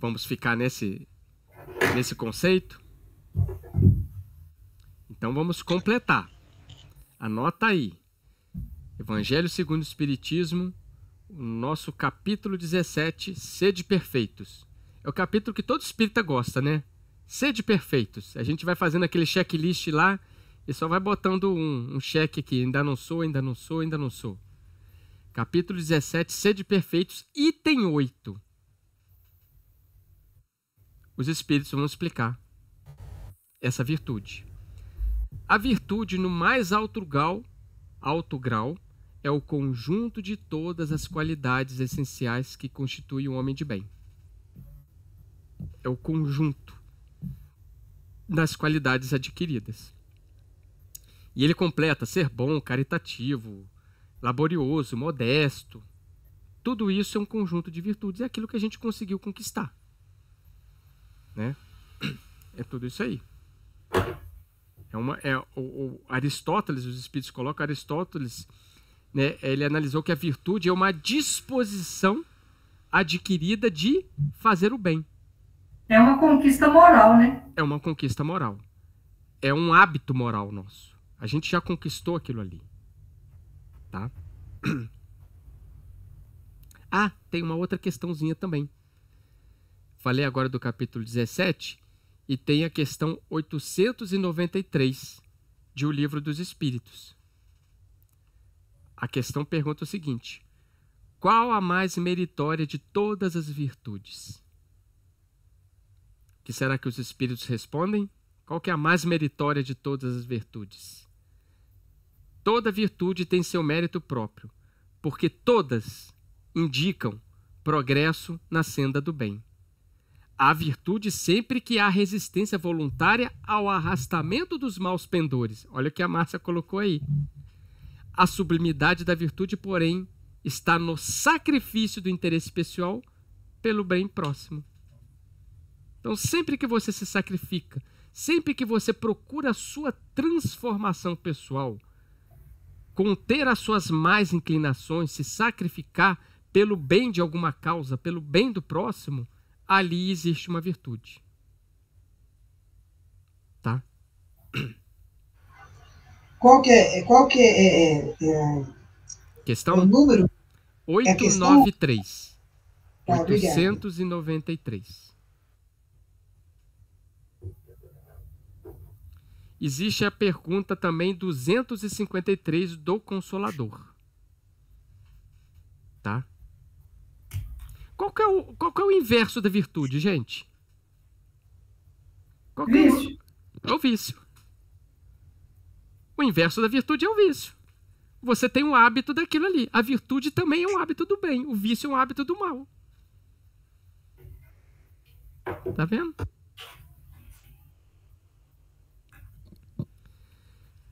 Vamos ficar nesse, nesse conceito? Então vamos completar. Anota aí. Evangelho segundo o Espiritismo, o nosso capítulo 17, Sede Perfeitos. É o capítulo que todo espírita gosta, né? Sede Perfeitos. A gente vai fazendo aquele checklist lá e só vai botando um, um cheque aqui. Ainda não sou, ainda não sou, ainda não sou. Capítulo 17, Sede Perfeitos, item 8 os espíritos vão explicar essa virtude. A virtude no mais alto grau, alto grau é o conjunto de todas as qualidades essenciais que constituem um homem de bem. É o conjunto das qualidades adquiridas. E ele completa ser bom, caritativo, laborioso, modesto. Tudo isso é um conjunto de virtudes, é aquilo que a gente conseguiu conquistar. Né? É tudo isso aí. É uma, é, o, o Aristóteles, os espíritos colocam, Aristóteles, né, ele analisou que a virtude é uma disposição adquirida de fazer o bem. É uma conquista moral, né? É uma conquista moral. É um hábito moral nosso. A gente já conquistou aquilo ali. Tá? Ah, tem uma outra questãozinha também. Falei agora do capítulo 17 e tem a questão 893 de O Livro dos Espíritos. A questão pergunta o seguinte: Qual a mais meritória de todas as virtudes? Que será que os espíritos respondem? Qual que é a mais meritória de todas as virtudes? Toda virtude tem seu mérito próprio, porque todas indicam progresso na senda do bem. Há virtude sempre que há resistência voluntária ao arrastamento dos maus pendores. Olha o que a Márcia colocou aí. A sublimidade da virtude, porém, está no sacrifício do interesse pessoal pelo bem próximo. Então, sempre que você se sacrifica, sempre que você procura a sua transformação pessoal, conter as suas más inclinações, se sacrificar pelo bem de alguma causa, pelo bem do próximo ali existe uma virtude. Tá? Qual que é, é qual que é, é, é, é questão? É o número? 893. É e 893. Tá, existe a pergunta também 253 do Consolador. Tá? Qual que é o, qual que é o inverso da virtude, gente? Qual vício. É o, é o vício. O inverso da virtude é o vício. Você tem um hábito daquilo ali. A virtude também é um hábito do bem. O vício é um hábito do mal. Tá vendo?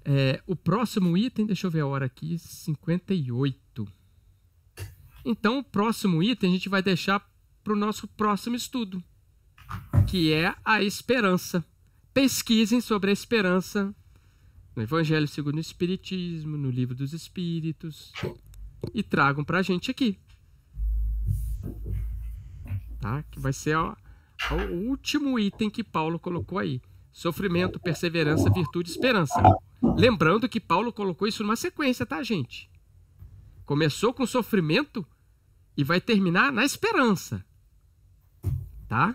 É, o próximo item, deixa eu ver a hora aqui, 58. Então, o próximo item a gente vai deixar para o nosso próximo estudo, que é a esperança. Pesquisem sobre a esperança no Evangelho segundo o Espiritismo, no Livro dos Espíritos, e tragam para a gente aqui. Tá? Que vai ser ó, o último item que Paulo colocou aí. Sofrimento, perseverança, virtude, esperança. Lembrando que Paulo colocou isso numa sequência, tá, gente? Começou com sofrimento, e vai terminar na esperança. Tá?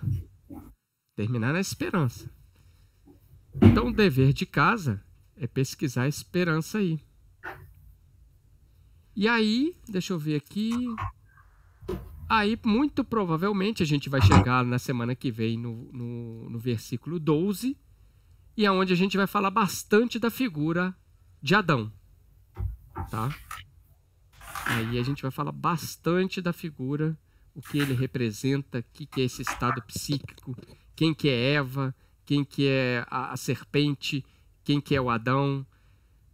Terminar na esperança. Então, o dever de casa é pesquisar a esperança aí. E aí, deixa eu ver aqui. Aí, muito provavelmente, a gente vai chegar na semana que vem no, no, no versículo 12, e é onde a gente vai falar bastante da figura de Adão. Tá? Aí a gente vai falar bastante da figura, o que ele representa, o que, que é esse estado psíquico, quem que é Eva, quem que é a, a serpente, quem que é o Adão.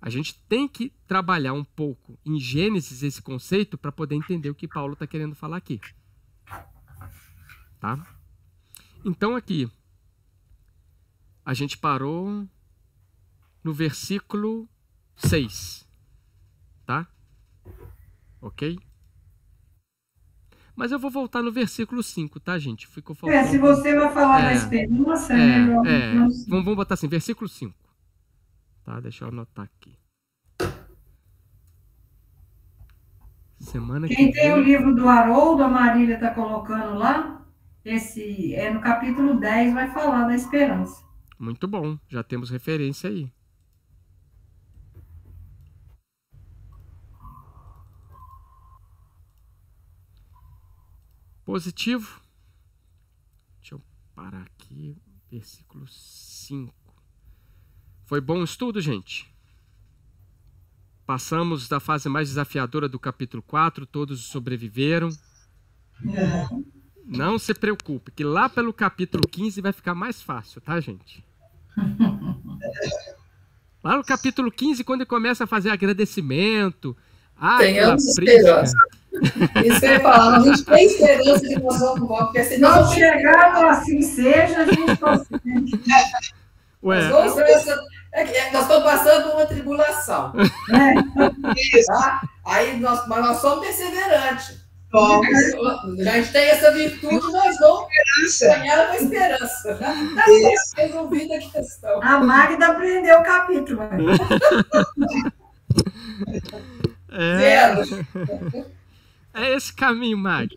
A gente tem que trabalhar um pouco em Gênesis esse conceito para poder entender o que Paulo está querendo falar aqui. Tá? Então aqui, a gente parou no versículo 6. Tá? Ok? Mas eu vou voltar no versículo 5, tá, gente? Ficou faltando. É, se você vai falar é, da esperança, é, né? É, vamos, vamos botar assim, versículo 5. Tá, deixa eu anotar aqui. Semana Quem que tem vem... o livro do Haroldo, a Marília está colocando lá, esse é no capítulo 10, vai falar da esperança. Muito bom, já temos referência aí. positivo. Deixa eu parar aqui, versículo 5. Foi bom estudo, gente? Passamos da fase mais desafiadora do capítulo 4, todos sobreviveram. Não se preocupe, que lá pelo capítulo 15 vai ficar mais fácil, tá, gente? Lá no capítulo 15, quando ele começa a fazer agradecimento, ah, Tenhamos esperança. Isso que eu ia falar, a gente tem esperança de nós vamos votar, porque se assim, não chegarmos assim seja, a gente consegue. Tá assim, né? Ué. Nós, é, é nós estamos passando uma tribulação. Né? tá? Aí nós, mas nós somos perseverantes. Já a gente tem essa virtude, nós vamos ganhar uma esperança. Está resolvida a questão. A Magda aprendeu o capítulo. É. Zero. é esse caminho, Magda.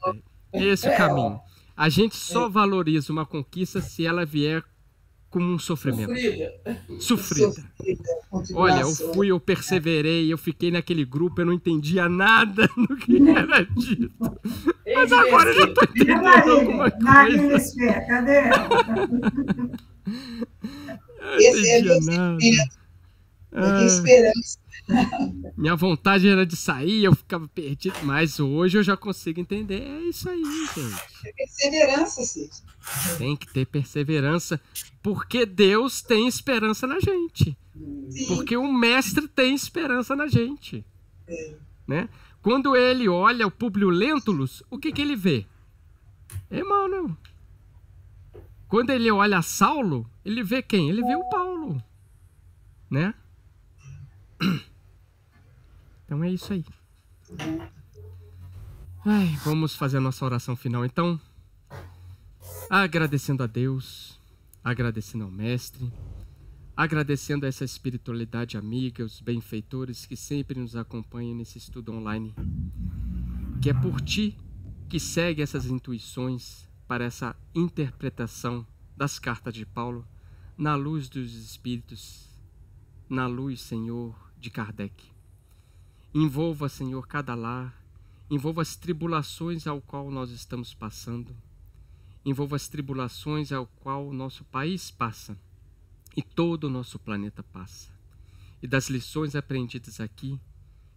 É esse o é. caminho. A gente é. só valoriza uma conquista se ela vier com um sofrimento. Sofrida. Sofrida. Olha, eu fui, eu perseverei, eu fiquei naquele grupo, eu não entendia nada do que era dito. Mas agora eu já estou entendendo alguma coisa. Cadê ela? Esse é o espírito ah. esperança. Minha vontade era de sair, eu ficava perdido, mas hoje eu já consigo entender. É isso aí, gente. perseverança, Cid. Tem que ter perseverança, porque Deus tem esperança na gente. Sim. Porque o mestre tem esperança na gente. É. Né? Quando ele olha o Publio Lentulus, o que, que ele vê? Emmanuel. Quando ele olha Saulo, ele vê quem? Ele vê o Paulo. Né? Então é isso aí. Ai, vamos fazer a nossa oração final então. Agradecendo a Deus, agradecendo ao Mestre, agradecendo a essa espiritualidade amiga, os benfeitores que sempre nos acompanham nesse estudo online. Que é por ti que segue essas intuições para essa interpretação das cartas de Paulo na luz dos Espíritos, na luz, Senhor, de Kardec. Envolva, Senhor, cada lar, envolva as tribulações ao qual nós estamos passando, envolva as tribulações ao qual nosso país passa e todo o nosso planeta passa. E das lições aprendidas aqui,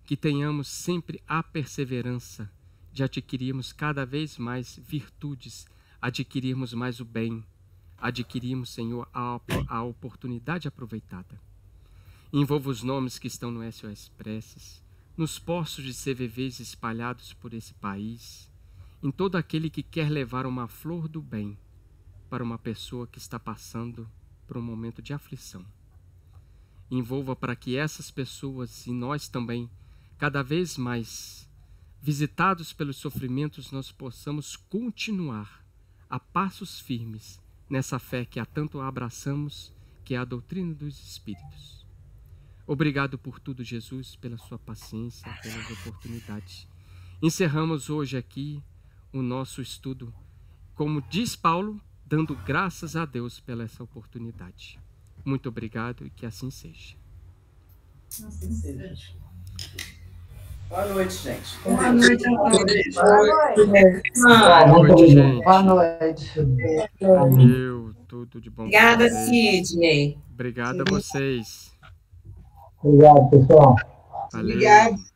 que tenhamos sempre a perseverança de adquirirmos cada vez mais virtudes, adquirirmos mais o bem, adquirirmos, Senhor, a, a oportunidade aproveitada. Envolva os nomes que estão no SOS Preces, nos postos de CVVs espalhados por esse país, em todo aquele que quer levar uma flor do bem para uma pessoa que está passando por um momento de aflição. Envolva para que essas pessoas e nós também, cada vez mais visitados pelos sofrimentos, nós possamos continuar a passos firmes nessa fé que há tanto abraçamos, que é a doutrina dos Espíritos. Obrigado por tudo, Jesus, pela sua paciência, pelas oportunidades. Encerramos hoje aqui o nosso estudo, como diz Paulo, dando graças a Deus pela essa oportunidade. Muito obrigado e que assim seja. Boa noite, gente. Boa noite. Boa noite. Boa noite, gente. Boa noite. Meu, tudo de bom. Obrigada, Sidney. Obrigada a vocês. Obrigado, pessoal. Valeu. Obrigado.